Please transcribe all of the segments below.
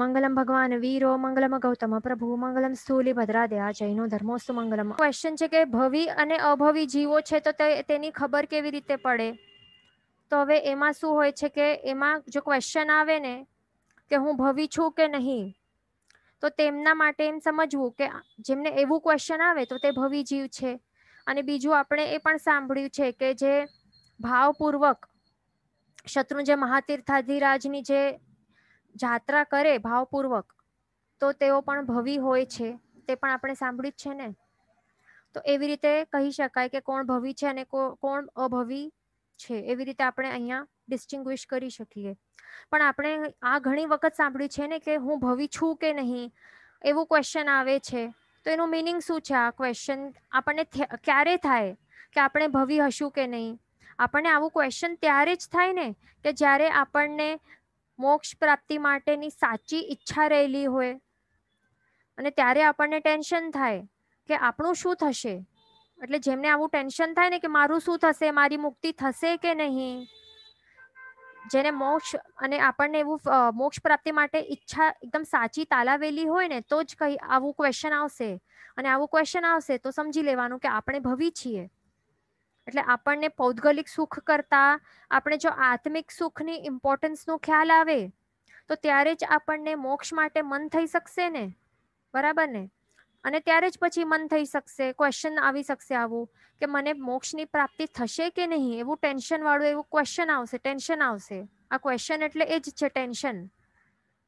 મંગલમ ભગવાન વીરો મંગલમ ગૌતમ પ્રભુ મંગલમ સ્થુલી ભદ્રા ભદ્રાદયા જૈનો ધર્મોસ્તુ મંગલમ ક્વેશ્ચન છે કે ભવિ અને અભવી જીવો છે તો તેની ખબર કેવી રીતે પડે તો હવે એમાં શું હોય છે કે એમાં જો ક્વેશ્ચન આવે ને કે હું ભવિ છું કે નહીં તો તેમના માટે એમ સમજવું કે જેમને એવું ક્વેશ્ચન આવે તો તે ભવિ જીવ છે અને બીજું આપણે એ પણ સાંભળ્યું છે કે જે ભાવપૂર્વક શત્રુંજય મહાતીર્થાધિરાજની જે જાત્રા કરે ભાવપૂર્વક તો તેઓ પણ ભવિ હોય છે તે પણ આપણે સાંભળ્યું જ છે ને તો એવી રીતે કહી શકાય કે કોણ ભવી છે અને કોણ અભવી છે એવી રીતે આપણે અહીંયા ડિસ્ટિંગ્વિશ કરી શકીએ પણ આપણે આ ઘણી વખત સાંભળ્યું છે ને કે હું ભવી છું કે નહીં એવું ક્વેશ્ચન આવે છે તો એનું મિનિંગ શું છે આ ક્વેશ્ચન આપણને ક્યારે થાય કે આપણે ભવી હશું કે નહીં આપણને આવું ક્વેશ્ચન ત્યારે જ થાય ને કે જ્યારે આપણને મોક્ષ પ્રાપ્તિ માટેની સાચી ઈચ્છા રહેલી હોય અને ત્યારે આપણને ટેન્શન થાય કે આપણું શું થશે એટલે જેમને આવું ટેન્શન થાય ને કે મારું શું થશે મારી મુક્તિ થશે કે નહીં જેને મોક્ષ અને આપણને એવું મોક્ષ પ્રાપ્તિ માટે ઈચ્છા એકદમ સાચી તાલાવેલી હોય ને તો જ કંઈ આવું ક્વેશ્ચન આવશે અને આવું ક્વેશ્ચન આવશે તો સમજી લેવાનું કે આપણે ભવી છીએ એટલે આપણને પૌદ્ગલિક સુખ કરતાં આપણે જો આત્મિક સુખની ઇમ્પોર્ટન્સનો ખ્યાલ આવે તો ત્યારે જ આપણને મોક્ષ માટે મન થઈ શકશે ને બરાબર ને અને ત્યારે જ પછી મન થઈ શકશે ક્વેશ્ચન આવી શકશે આવું કે મને મોક્ષની પ્રાપ્તિ થશે કે નહીં એવું ટેન્શનવાળું એવું ક્વેશ્ચન આવશે ટેન્શન આવશે આ ક્વેશ્ચન એટલે એ જ છે ટેન્શન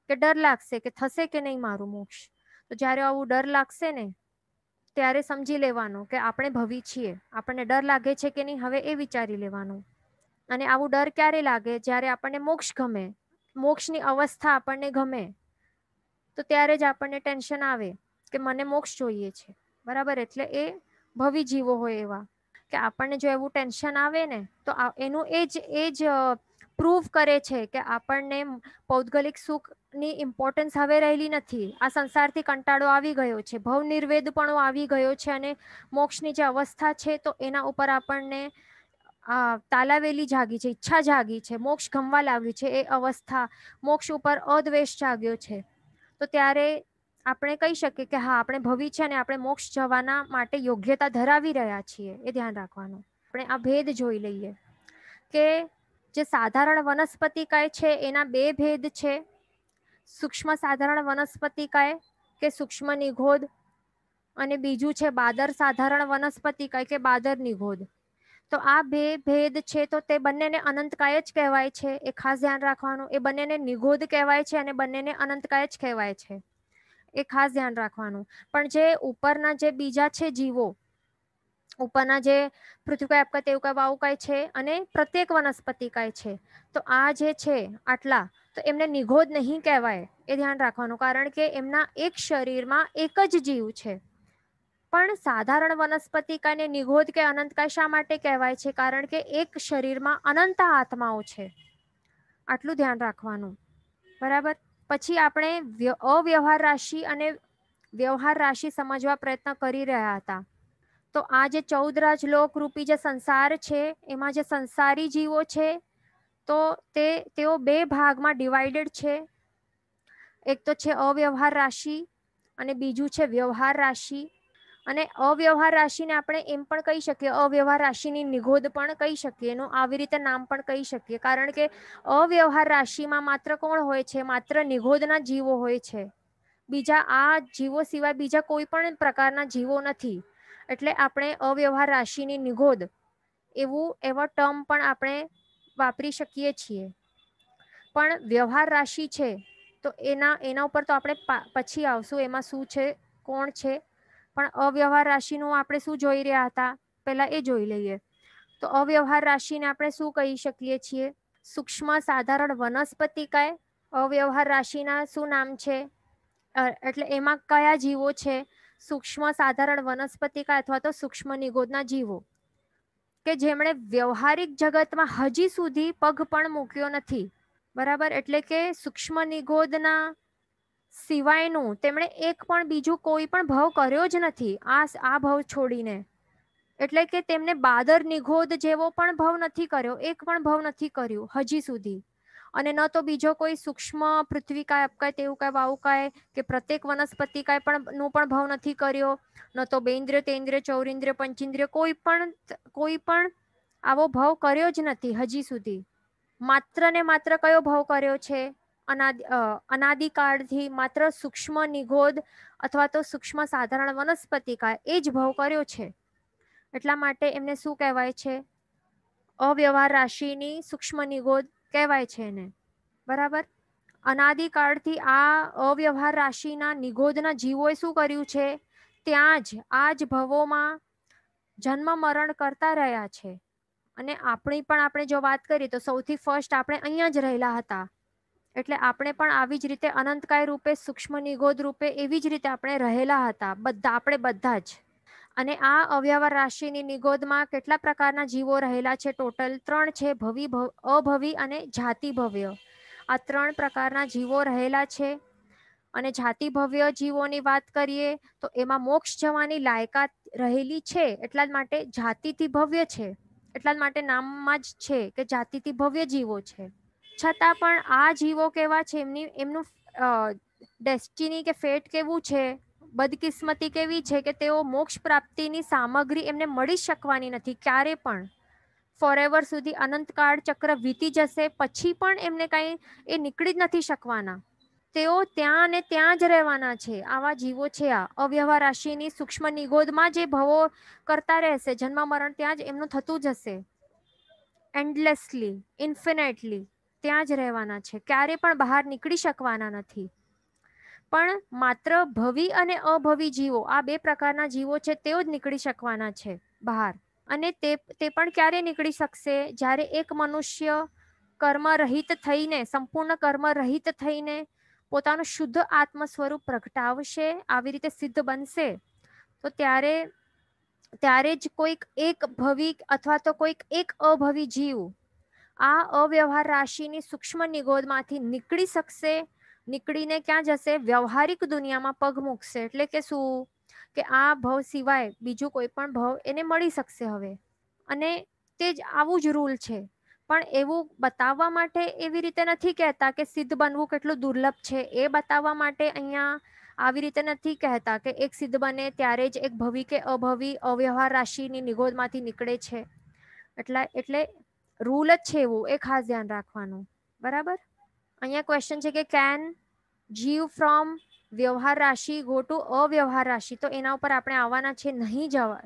કે ડર લાગશે કે થશે કે નહીં મારું મોક્ષ તો જ્યારે આવું ડર લાગશે ને ત્યારે સમજી લેવાનું કે આપણે ભવી છીએ આપણને ડર લાગે છે કે નહીં હવે એ વિચારી લેવાનું અને આવું ડર ક્યારે લાગે જ્યારે આપણને મોક્ષ ગમે મોક્ષની અવસ્થા આપણને ગમે તો ત્યારે જ આપણને ટેન્શન આવે કે મને મોક્ષ જોઈએ છે બરાબર એટલે એ ભવિ જીવો હોય એવા કે આપણને જો એવું ટેન્શન આવે ને તો એનું એ જ એ જ પ્રૂવ કરે છે કે આપણને પૌદ્ગલિક સુખ ની ઇમ્પોર્ટન્સ હવે રહેલી નથી આ સંસારથી કંટાળો આવી ગયો છે ભવ પણ આવી ગયો છે અને મોક્ષની જે અવસ્થા છે તો એના ઉપર આપણને આ તાલાવેલી જાગી છે ઈચ્છા જાગી છે મોક્ષ ગમવા લાગ્યું છે એ અવસ્થા મોક્ષ ઉપર અદ્વેષ જાગ્યો છે તો ત્યારે આપણે કહી શકીએ કે હા આપણે ભવિ છે અને આપણે મોક્ષ જવાના માટે યોગ્યતા ધરાવી રહ્યા છીએ એ ધ્યાન રાખવાનું આપણે આ ભેદ જોઈ લઈએ કે જે સાધારણ વનસ્પતિકાય છે એના બે ભેદ છે સૂક્ષ્મ સાધારણ વનસ્પતિ કહે કે સૂક્ષ્મ નિઘોદ અને બીજું છે બાદર સાધારણ વનસ્પતિ કહે કે બાદર નિઘોદ તો આ બે ભેદ છે તો તે બંનેને અનંતકાય જ કહેવાય છે એ ખાસ ધ્યાન રાખવાનું એ બંનેને નિગોદ કહેવાય છે અને બંનેને અનંતકાય જ કહેવાય છે એ ખાસ ધ્યાન રાખવાનું પણ જે ઉપરના જે બીજા છે જીવો ઉપરના જે પૃથ્વીકાય અપકા તેવું કાય વાવું કાય છે અને પ્રત્યેક વનસ્પતિ કાય છે તો આ જે છે આટલા તો એમને નિઘોદ નહીં કહેવાય એ ધ્યાન રાખવાનું કારણ કે એમના એક શરીરમાં એક જ જીવ છે પણ સાધારણ વનસ્પતિ કાયને નિઘોદ કે અનંતકાય શા માટે કહેવાય છે કારણ કે એક શરીરમાં અનંત આત્માઓ છે આટલું ધ્યાન રાખવાનું બરાબર પછી આપણે અવ્યવહાર રાશિ અને વ્યવહાર રાશિ સમજવા પ્રયત્ન કરી રહ્યા હતા તો આ જે ચૌદ રાજ લોક રૂપી જે સંસાર છે એમાં જે સંસારી જીવો છે તો તે તેઓ બે ભાગમાં ડિવાઇડેડ છે એક તો છે અવ્યવહાર રાશિ અને બીજું છે વ્યવહાર રાશિ અને અવ્યવહાર રાશિને આપણે એમ પણ કહી શકીએ અવ્યવહાર રાશિની નિગોદ પણ કહી શકીએ એનું આવી રીતે નામ પણ કહી શકીએ કારણ કે અવ્યવહાર રાશિમાં માત્ર કોણ હોય છે માત્ર નિગોદના જીવો હોય છે બીજા આ જીવો સિવાય બીજા કોઈ પણ પ્રકારના જીવો નથી એટલે આપણે અવ્યવહાર રાશિની નિગોદ એવું એવા ટર્મ પણ આપણે વાપરી શકીએ છીએ પણ વ્યવહાર રાશિ છે તો એના એના ઉપર તો આપણે પછી આવશું એમાં શું છે કોણ છે પણ અવ્યવહાર રાશિનું આપણે શું જોઈ રહ્યા હતા પહેલાં એ જોઈ લઈએ તો અવ્યવહાર રાશિને આપણે શું કહી શકીએ છીએ સૂક્ષ્મ સાધારણ વનસ્પતિ કાય અવ્યવહાર રાશિના શું નામ છે એટલે એમાં કયા જીવો છે સૂક્ષ્મ સાધારણ વનસ્પતિ કાય અથવા તો સૂક્ષ્મ નિગોદના જીવો કે જેમણે વ્યવહારિક જગતમાં હજી સુધી પગ પણ મૂક્યો નથી બરાબર એટલે કે સૂક્ષ્મ નિગોદના સિવાયનું તેમણે એક પણ બીજું કોઈ પણ ભાવ કર્યો જ નથી આ આ ભાવ છોડીને એટલે કે તેમને બાદર નિગોદ જેવો પણ ભાવ નથી કર્યો એક પણ ભાવ નથી કર્યો હજી સુધી અને ન તો બીજો કોઈ સૂક્ષ્મ પૃથ્વી કાય અપકાય તેવું કાંઈ વાવું કાય કે પ્રત્યેક વનસ્પતિ કાય પણ નો પણ ભાવ નથી કર્યો ન તો બેન્દ્રિય તેન્દ્રિય ચૌરિન્દ્રિય પંચિન્દ્રિય કોઈ પણ કોઈ પણ આવો ભાવ કર્યો જ નથી હજી સુધી માત્ર ને માત્ર કયો ભાવ કર્યો છે અનાદિ અનાદિકાળથી માત્ર સૂક્ષ્મ નિગોદ અથવા તો સૂક્ષ્મ સાધારણ વનસ્પતિ કાય એ જ ભાવ કર્યો છે એટલા માટે એમને શું કહેવાય છે અવ્યવહાર રાશિની સૂક્ષ્મ નિગોદ કહેવાય છે એને બરાબર અનાદિકાળથી આ અવ્યવહાર રાશિના નિગોદના જીવોએ શું કર્યું છે ત્યાં જ આ જ ભવોમાં જન્મ મરણ કરતા રહ્યા છે અને આપણી પણ આપણે જો વાત કરીએ તો સૌથી ફર્સ્ટ આપણે અહીંયા જ રહેલા હતા એટલે આપણે પણ આવી જ રીતે અનંતકાય રૂપે સૂક્ષ્મ નિગોદ રૂપે એવી જ રીતે આપણે રહેલા હતા બધા આપણે બધા જ અને આ અવ્યવહાર રાશિની નિગોદમાં કેટલા પ્રકારના જીવો રહેલા છે ટોટલ ત્રણ છે ભવિ અભવી અને જાતિ ભવ્ય આ ત્રણ પ્રકારના જીવો રહેલા છે અને જાતિ ભવ્ય જીવોની વાત કરીએ તો એમાં મોક્ષ જવાની લાયકાત રહેલી છે એટલા જ માટે જાતિથી ભવ્ય છે એટલા જ માટે નામમાં જ છે કે જાતિથી ભવ્ય જીવો છે છતાં પણ આ જીવો કેવા છે એમની એમનું ડેસ્ટિની કે ફેટ કેવું છે બદકિસ્મતી કેવી છે કે તેઓ મોક્ષ પ્રાપ્તિની સામગ્રી એમને મળી શકવાની નથી ક્યારે પણ ફોરએવર સુધી અનંતકાળ ચક્ર વીતી જશે પછી પણ એમને કાંઈ એ નીકળી જ નથી શકવાના તેઓ ત્યાં અને ત્યાં જ રહેવાના છે આવા જીવો છે આ અવ્યવહાર રાશિની સૂક્ષ્મ નિગોદમાં જે ભવો કરતા રહેશે જન્મ મરણ ત્યાં જ એમનું થતું જ હશે એન્ડલેસલી ઇન્ફિનેટલી ત્યાં જ રહેવાના છે ક્યારે પણ બહાર નીકળી શકવાના નથી પણ માત્ર ભવી અને અભવી જીવો આ બે પ્રકારના જીવો છે તેઓ જ નીકળી શકવાના છે બહાર અને તે તે પણ ક્યારે નીકળી શકશે જ્યારે એક મનુષ્ય કર્મ રહિત થઈને સંપૂર્ણ કર્મ રહિત થઈને પોતાનું શુદ્ધ આત્મ સ્વરૂપ પ્રગટાવશે આવી રીતે સિદ્ધ બનશે તો ત્યારે ત્યારે જ કોઈક એક ભવિક અથવા તો કોઈક એક અભવી જીવ આ અવ્યવહાર રાશિની સૂક્ષ્મ નિગોદમાંથી નીકળી શકશે નીકળીને ક્યાં જશે વ્યવહારિક દુનિયામાં પગ મૂકશે એટલે કે શું કે આ ભવ સિવાય બીજું કોઈ પણ ભવ એને મળી શકશે હવે અને તે જ આવું જ રૂલ છે પણ એવું બતાવવા માટે એવી રીતે નથી કહેતા કે સિદ્ધ બનવું કેટલું દુર્લભ છે એ બતાવવા માટે અહીંયા આવી રીતે નથી કહેતા કે એક સિદ્ધ બને ત્યારે જ એક ભવી કે અભવી અવ્યવહાર રાશિની નિગોદમાંથી નીકળે છે એટલે એટલે રૂલ જ છે એવું એ ખાસ ધ્યાન રાખવાનું બરાબર અહીંયા ક્વેશ્ચન છે કે કેન જીવ ફ્રોમ વ્યવહાર રાશિ ગો ટુ અવ્યવહાર રાશિ તો એના ઉપર આપણે આવવાના છે નહીં જવા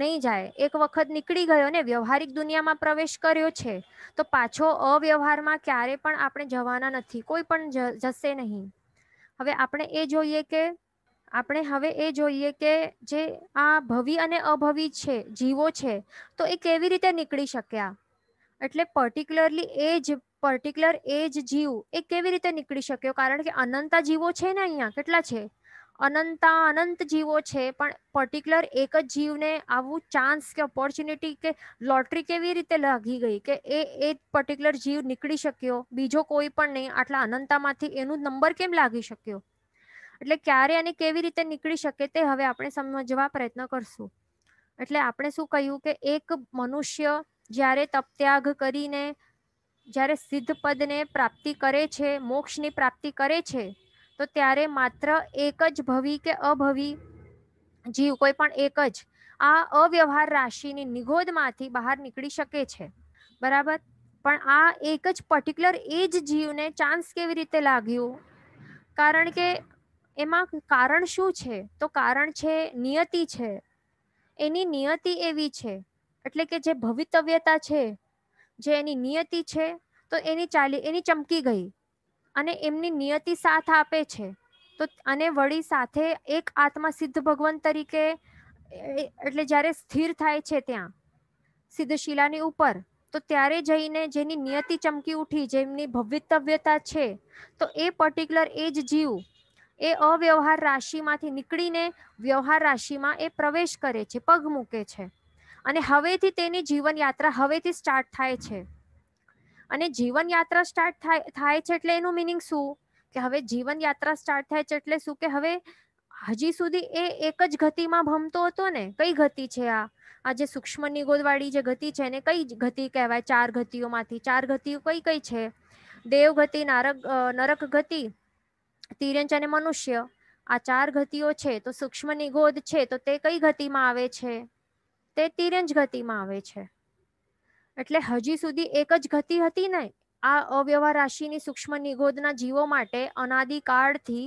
નહીં જાય એક વખત નીકળી ગયો ને વ્યવહારિક દુનિયામાં પ્રવેશ કર્યો છે તો પાછો અવ્યવહારમાં ક્યારે પણ આપણે જવાના નથી કોઈ પણ જશે નહીં હવે આપણે એ જોઈએ કે આપણે હવે એ જોઈએ કે જે આ ભવિ અને અભવી છે જીવો છે તો એ કેવી રીતે નીકળી શક્યા એટલે પર્ટિક્યુલરલી એ જ પર્ટિક્યુલર એ જ જીવ એ કેવી રીતે નીકળી શક્યો કારણ કે અનંતા જીવો છે ને અહીંયા કેટલા છે અનંતા અનંત જીવો છે પણ પર્ટિક્યુલર એક જ જીવને આવું ચાન્સ કે ઓપોર્ચ્યુનિટી કે લોટરી કેવી રીતે લાગી ગઈ કે એ એ પર્ટિક્યુલર જીવ નીકળી શક્યો બીજો કોઈ પણ નહીં આટલા અનંતામાંથી એનું નંબર કેમ લાગી શક્યો એટલે ક્યારે અને કેવી રીતે નીકળી શકે તે હવે આપણે સમજવા પ્રયત્ન કરશું એટલે આપણે શું કહ્યું કે એક મનુષ્ય જ્યારે તપત્યાગ કરીને જ્યારે સિદ્ધ પદને પ્રાપ્તિ કરે છે મોક્ષની પ્રાપ્તિ કરે છે તો ત્યારે માત્ર એક જ ભવી કે અભવી જીવ કોઈ પણ એક જ આ અવ્યવહાર રાશિની નિગોદમાંથી બહાર નીકળી શકે છે બરાબર પણ આ એક જ પર્ટિક્યુલર એ જ જીવને ચાન્સ કેવી રીતે લાગ્યું કારણ કે એમાં કારણ શું છે તો કારણ છે નિયતિ છે એની નિયતિ એવી છે એટલે કે જે ભવિતવ્યતા છે જે એની નિયતિ છે તો એની ચાલી એની ચમકી ગઈ અને એમની નિયતિ સાથ આપે છે તો અને વળી સાથે એક આત્મા સિદ્ધ ભગવાન તરીકે એટલે જ્યારે સ્થિર થાય છે ત્યાં સિદ્ધ શિલાની ઉપર તો ત્યારે જઈને જેની નિયતિ ચમકી ઉઠી જેમની ભવિતવ્યતા છે તો એ પર્ટિક્યુલર એ જ જીવ એ અવ્યવહાર રાશિમાંથી નીકળીને વ્યવહાર રાશિમાં એ પ્રવેશ કરે છે પગ મૂકે છે અને હવેથી તેની જીવન યાત્રા હવેથી સ્ટાર્ટ થાય છે અને જીવન યાત્રા સ્ટાર્ટ થાય થાય છે એટલે એનું મિનિંગ શું કે હવે જીવન યાત્રા સ્ટાર્ટ થાય છે એટલે શું કે હવે હજી સુધી એ એક જ ગતિમાં ભમતો હતો ને કઈ ગતિ છે આ આ જે સૂક્ષ્મ નિગોદવાળી જે ગતિ છે એને કઈ ગતિ કહેવાય ચાર ગતિઓમાંથી ચાર ગતિઓ કઈ કઈ છે દેવ ગતિ નારક નરક ગતિ તિરંચ અને મનુષ્ય આ ચાર ગતિઓ છે તો સૂક્ષ્મ નિગોદ છે તો તે કઈ ગતિમાં આવે છે તે તિરંજ ગતિમાં આવે છે એટલે હજી સુધી એક જ ગતિ હતી ને આ અવ્યવહાર રાશિની સૂક્ષ્મ નિગોદના જીવો માટે અનાદિકાળથી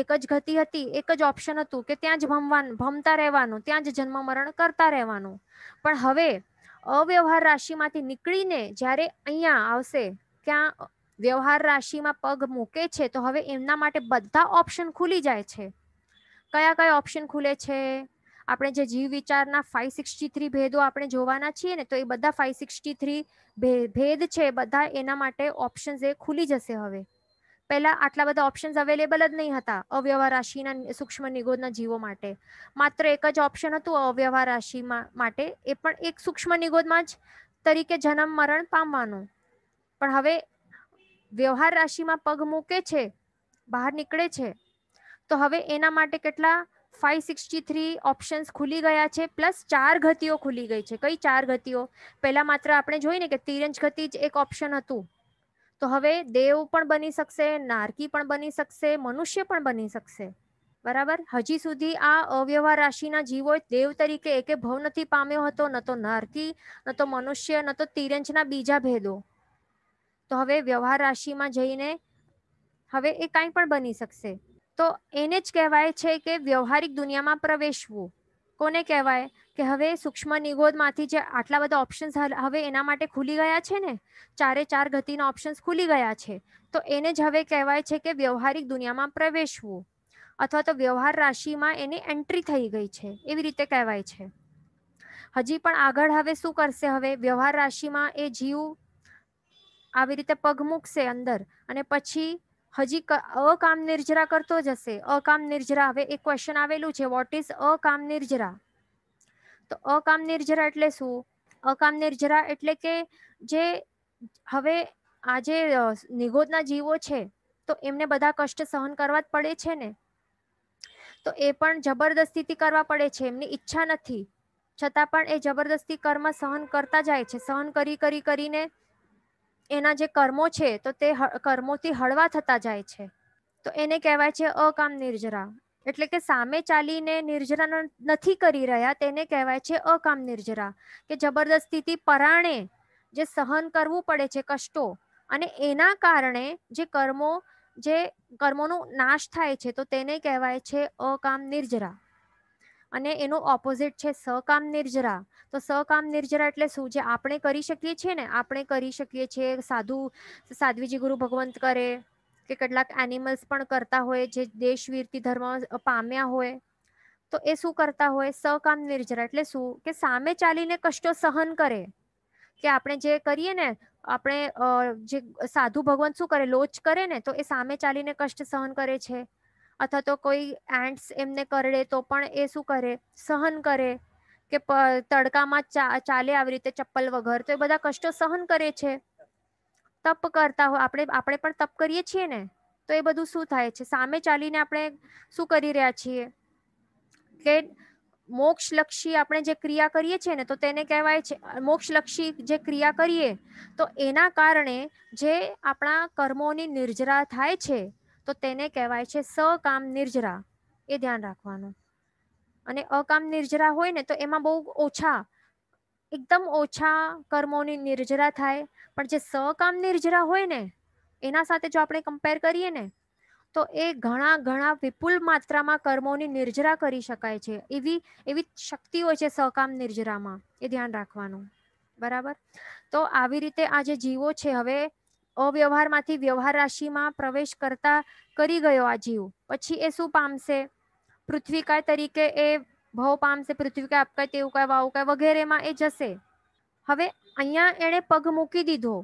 એક જ ગતિ હતી એક જ ઓપ્શન હતું કે ત્યાં જ ભમવાનું ભમતા રહેવાનું ત્યાં જ જન્મ મરણ કરતા રહેવાનું પણ હવે અવ્યવહાર રાશિમાંથી નીકળીને જ્યારે અહીંયા આવશે ક્યાં વ્યવહાર રાશિમાં પગ મૂકે છે તો હવે એમના માટે બધા ઓપ્શન ખુલી જાય છે કયા કયા ઓપ્શન ખુલે છે આપણે જે જીવ વિચારના ફાઈવ સિક્સટી થ્રી ભેદો આપણે જોવાના છીએ ને તો એ બધા ફાઈવ સિક્સટી થ્રી ભેદ છે બધા એના માટે ઓપ્શન્સ એ ખુલી જશે હવે પહેલા આટલા બધા ઓપ્શન્સ અવેલેબલ જ નહીં હતા અવ્યવહાર રાશિના સૂક્ષ્મ નિગોદના જીવો માટે માત્ર એક જ ઓપ્શન હતું અવ્યવહાર રાશિમાં માટે એ પણ એક સૂક્ષ્મ નિગોદમાં જ તરીકે જન્મ મરણ પામવાનું પણ હવે વ્યવહાર રાશિમાં પગ મૂકે છે બહાર નીકળે છે તો હવે એના માટે કેટલા ફાઈવ સિક્સટી થ્રી ઓપ્શન્સ ખુલી ગયા છે પ્લસ ચાર ગતિઓ ખુલી ગઈ છે કઈ ચાર ગતિઓ પહેલાં માત્ર આપણે જોઈને કે તિરંજ ગતિ જ એક ઓપ્શન હતું તો હવે દેવ પણ બની શકશે નારકી પણ બની શકશે મનુષ્ય પણ બની શકશે બરાબર હજી સુધી આ અવ્યવહાર રાશિના જીવો દેવ તરીકે એકે ભવ નથી પામ્યો હતો ન તો નરકી ન તો મનુષ્ય ન તો તિરંજના બીજા ભેદો તો હવે વ્યવહાર રાશિમાં જઈને હવે એ કાંઈ પણ બની શકશે તો એને જ કહેવાય છે કે વ્યવહારિક દુનિયામાં પ્રવેશવું કોને કહેવાય કે હવે સૂક્ષ્મ નિગોદમાંથી જે આટલા બધા ઓપ્શન્સ હવે એના માટે ખુલી ગયા છે ને ચારે ચાર ગતિના ઓપ્શન્સ ખુલી ગયા છે તો એને જ હવે કહેવાય છે કે વ્યવહારિક દુનિયામાં પ્રવેશવું અથવા તો વ્યવહાર રાશિમાં એને એન્ટ્રી થઈ ગઈ છે એવી રીતે કહેવાય છે હજી પણ આગળ હવે શું કરશે હવે વ્યવહાર રાશિમાં એ જીવ આવી રીતે પગ મૂકશે અંદર અને પછી હજી અકામ નિર્જરા કરતો જશે અકામ નિર્જરા હવે એક ક્વેશ્ચન આવેલું છે વોટ ઇઝ અકામ નિર્જરા તો અકામ નિર્જરા એટલે શું અકામ નિર્જરા એટલે કે જે હવે આજે જે નિગોદના જીવો છે તો એમને બધા કષ્ટ સહન કરવા જ પડે છે ને તો એ પણ જબરદસ્તીથી કરવા પડે છે એમની ઈચ્છા નથી છતાં પણ એ જબરદસ્તી કર્મ સહન કરતા જાય છે સહન કરી કરી કરીને એના જે કર્મો છે તો તે કર્મોથી હળવા થતા જાય છે તો એને કહેવાય છે અકામ નિર્જરા એટલે કે સામે ચાલીને નિર્જરા નથી કરી રહ્યા તેને કહેવાય છે અકામ નિર્જરા કે જબરદસ્તીથી પરાણે જે સહન કરવું પડે છે કષ્ટો અને એના કારણે જે કર્મો જે કર્મોનો નાશ થાય છે તો તેને કહેવાય છે અકામ નિર્જરા અને એનો ઓપોઝિટ છે સકામ નિર્જરા તો સકામ નિર્જરા એટલે શું જે આપણે કરી શકીએ છીએ ને આપણે કરી શકીએ છીએ સાધુ સાધ્વીજી ગુરુ ભગવંત કરે કે કેટલાક એનિમલ્સ પણ કરતા હોય જે દેશવીરતી ધર્મ પામ્યા હોય તો એ શું કરતા હોય સકામ નિર્જરા એટલે શું કે સામે ચાલીને કષ્ટો સહન કરે કે આપણે જે કરીએ ને આપણે જે સાધુ ભગવાન શું કરે લોચ કરે ને તો એ સામે ચાલીને કષ્ટ સહન કરે છે અથવા તો કોઈ એન્ટ્સ એમને કરડે તો પણ એ શું કરે સહન કરે કે તડકામાં ચાલે આવી રીતે ચપ્પલ વગર તો એ બધા કષ્ટો સહન કરે છે તપ કરતા હોય આપણે આપણે પણ તપ કરીએ છીએ ને તો એ બધું શું થાય છે સામે ચાલીને આપણે શું કરી રહ્યા છીએ કે મોક્ષલક્ષી આપણે જે ક્રિયા કરીએ છીએ ને તો તેને કહેવાય છે મોક્ષલક્ષી જે ક્રિયા કરીએ તો એના કારણે જે આપણા કર્મોની નિર્જરા થાય છે તો તેને કહેવાય છે સકામ નિર્જરા એ ધ્યાન રાખવાનું અને અકામ નિર્જરા હોય ને તો એમાં બહુ ઓછા એકદમ ઓછા કર્મોની નિર્જરા થાય પણ જે સકામ નિર્જરા હોય ને એના સાથે જો આપણે કમ્પેર કરીએ ને તો એ ઘણા ઘણા વિપુલ માત્રામાં કર્મોની નિર્જરા કરી શકાય છે એવી એવી શક્તિ હોય છે સહકામ નિર્જરામાં એ ધ્યાન રાખવાનું બરાબર તો આવી રીતે આ જે જીવો છે હવે અવ્યવહારમાંથી વ્યવહાર રાશિમાં પ્રવેશ કરતા કરી ગયો આ જીવ પછી એ શું પામશે પૃથ્વીકાય તરીકે એ ભવ પામશે પૃથ્વીકાય આપકાય તેવું કાય વાવું કાય વગેરેમાં એ જશે હવે અહીંયા એણે પગ મૂકી દીધો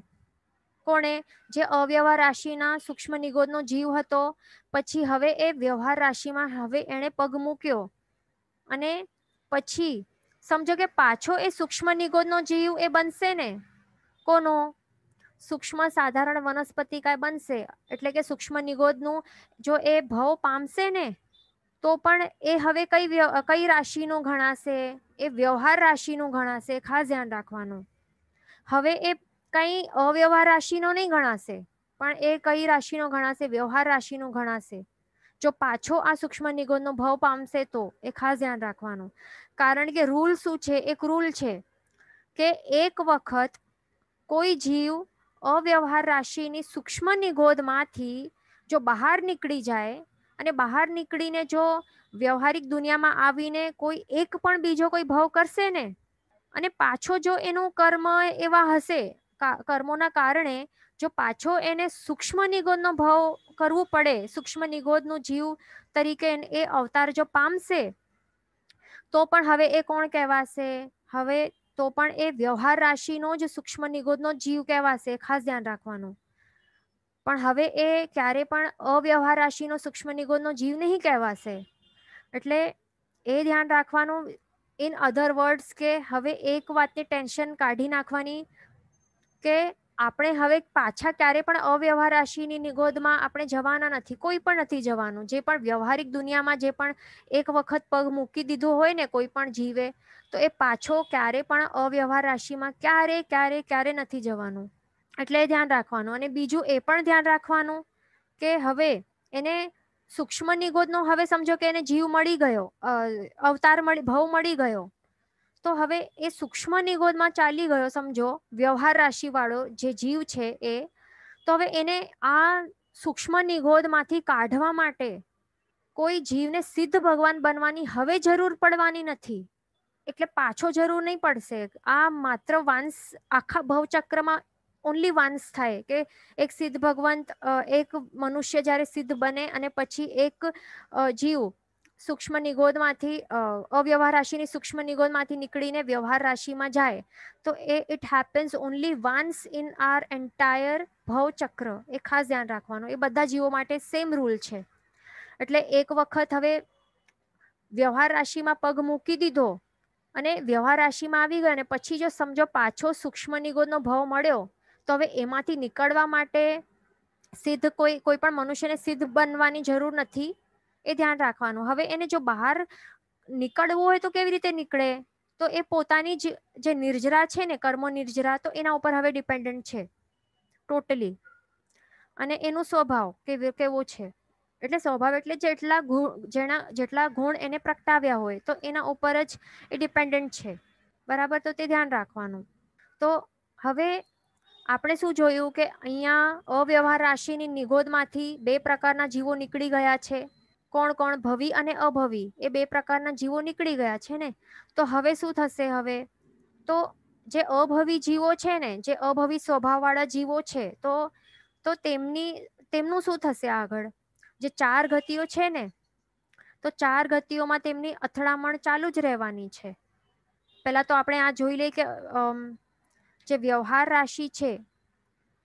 કોણે જે અવ્યવહાર રાશિના સૂક્ષ્મ નિગોદનો જીવ હતો પછી હવે એ વ્યવહાર રાશિમાં હવે એણે પગ મૂક્યો અને પછી સમજો કે પાછો એ સૂક્ષ્મ નિગોદનો જીવ એ બનશે ને કોનો સૂક્ષ્મ સાધારણ વનસ્પતિકાય બનશે એટલે કે સૂક્ષ્મ નિગોદનું જો એ ભવ પામશે ને તો પણ એ હવે કઈ કઈ રાશિનું ગણાશે એ વ્યવહાર રાશિનું ગણાશે ખાસ ધ્યાન રાખવાનું હવે એ કંઈ અવ્યવહાર રાશિનો નહીં ગણાશે પણ એ કઈ રાશિનો ગણાશે વ્યવહાર રાશિનો ગણાશે જો પાછો આ સૂક્ષ્મ નિગોદનો ભાવ પામશે તો એ ખાસ ધ્યાન રાખવાનું કારણ કે રૂલ શું છે એક રૂલ છે કે એક વખત કોઈ જીવ અવ્યવહાર રાશિની સૂક્ષ્મની ગોદમાંથી જો બહાર નીકળી જાય અને બહાર નીકળીને જો વ્યવહારિક દુનિયામાં આવીને કોઈ એક પણ બીજો કોઈ ભાવ કરશે ને અને પાછો જો એનું કર્મ એવા હશે કર્મોના કારણે જો પાછો એને સૂક્ષ્મ નિગોદનો ભાવ કરવું પડે સૂક્ષ્મ નિગોદનું જીવ તરીકે એ અવતાર જો પામશે તો પણ હવે એ કોણ કહેવાશે હવે તો પણ એ વ્યવહાર રાશિનો જ સૂક્ષ્મ નિગોદનો જીવ કહેવાશે ખાસ ધ્યાન રાખવાનું પણ હવે એ ક્યારે પણ અવ્યવહાર રાશિનો સૂક્ષ્મ નિગોદનો જીવ નહીં કહેવાશે એટલે એ ધ્યાન રાખવાનું ઇન અધર વર્ડ્સ કે હવે એક વાતની ટેન્શન કાઢી નાખવાની કે આપણે હવે પાછા ક્યારે પણ અવ્યવહાર રાશિની નિગોદમાં આપણે જવાના નથી કોઈ પણ નથી જવાનું જે પણ વ્યવહારિક દુનિયામાં જે પણ એક વખત પગ મૂકી દીધો હોય ને કોઈ પણ જીવે તો એ પાછો ક્યારે પણ અવ્યવહાર રાશિમાં ક્યારે ક્યારે ક્યારે નથી જવાનું એટલે ધ્યાન રાખવાનું અને બીજું એ પણ ધ્યાન રાખવાનું કે હવે એને સૂક્ષ્મ નિગોદનો હવે સમજો કે એને જીવ મળી ગયો અવતાર મળી ભવ મળી ગયો તો હવે એ સૂક્ષ્મ નિગોદમાં ચાલી ગયો સમજો વ્યવહાર રાશિવાળો જે જીવ છે એ તો હવે એને આ સૂક્ષ્મ નિગોદમાંથી કાઢવા માટે કોઈ જીવને સિદ્ધ ભગવાન બનવાની હવે જરૂર પડવાની નથી એટલે પાછો જરૂર નહીં પડશે આ માત્ર વાંસ આખા ભવચક્રમાં ઓનલી વાંસ થાય કે એક સિદ્ધ ભગવંત એક મનુષ્ય જ્યારે સિદ્ધ બને અને પછી એક જીવ સૂક્ષ્મ નિગોદમાંથી અવ્યવહાર રાશિની સૂક્ષ્મ નિગોદમાંથી નીકળીને વ્યવહાર રાશિમાં જાય તો એ it happens only once in our entire ભવચક્ર એ ખાસ ધ્યાન રાખવાનું એ બધા જીવો માટે સેમ રૂલ છે એટલે એક વખત હવે વ્યવહાર રાશિમાં પગ મૂકી દીધો અને વ્યવહાર રાશિમાં આવી ગયો અને પછી જો સમજો પાછો સૂક્ષ્મ નિગોદનો ભાવ મળ્યો તો હવે એમાંથી નીકળવા માટે સિદ્ધ કોઈ કોઈ પણ મનુષ્યને સિદ્ધ બનવાની જરૂર નથી એ ધ્યાન રાખવાનું હવે એને જો બહાર નીકળવું હોય તો કેવી રીતે નીકળે તો એ પોતાની જે નિર્જરા છે ને કર્મો નિર્જરા તો એના ઉપર હવે ડિપેન્ડન્ટ છે ટોટલી અને એનો સ્વભાવ કે કેવો છે એટલે સ્વભાવ એટલે જેટલા ગુણ જેના જેટલા ગુણ એને પ્રગટાવ્યા હોય તો એના ઉપર જ એ ડિપેન્ડન્ટ છે બરાબર તો તે ધ્યાન રાખવાનું તો હવે આપણે શું જોયું કે અહીંયા અવ્યવહાર રાશિની નિગોદમાંથી બે પ્રકારના જીવો નીકળી ગયા છે કોણ કોણ ભવિ અને અભવી એ બે પ્રકારના જીવો નીકળી ગયા છે ને તો હવે શું થશે હવે તો જે અભવી જીવો છે ને જે અભવી સ્વભાવવાળા જીવો છે તો તો તેમની તેમનું શું થશે આગળ જે ચાર ગતિઓ છે ને તો ચાર ગતિઓમાં તેમની અથડામણ ચાલુ જ રહેવાની છે પહેલાં તો આપણે આ જોઈ લઈએ કે જે વ્યવહાર રાશિ છે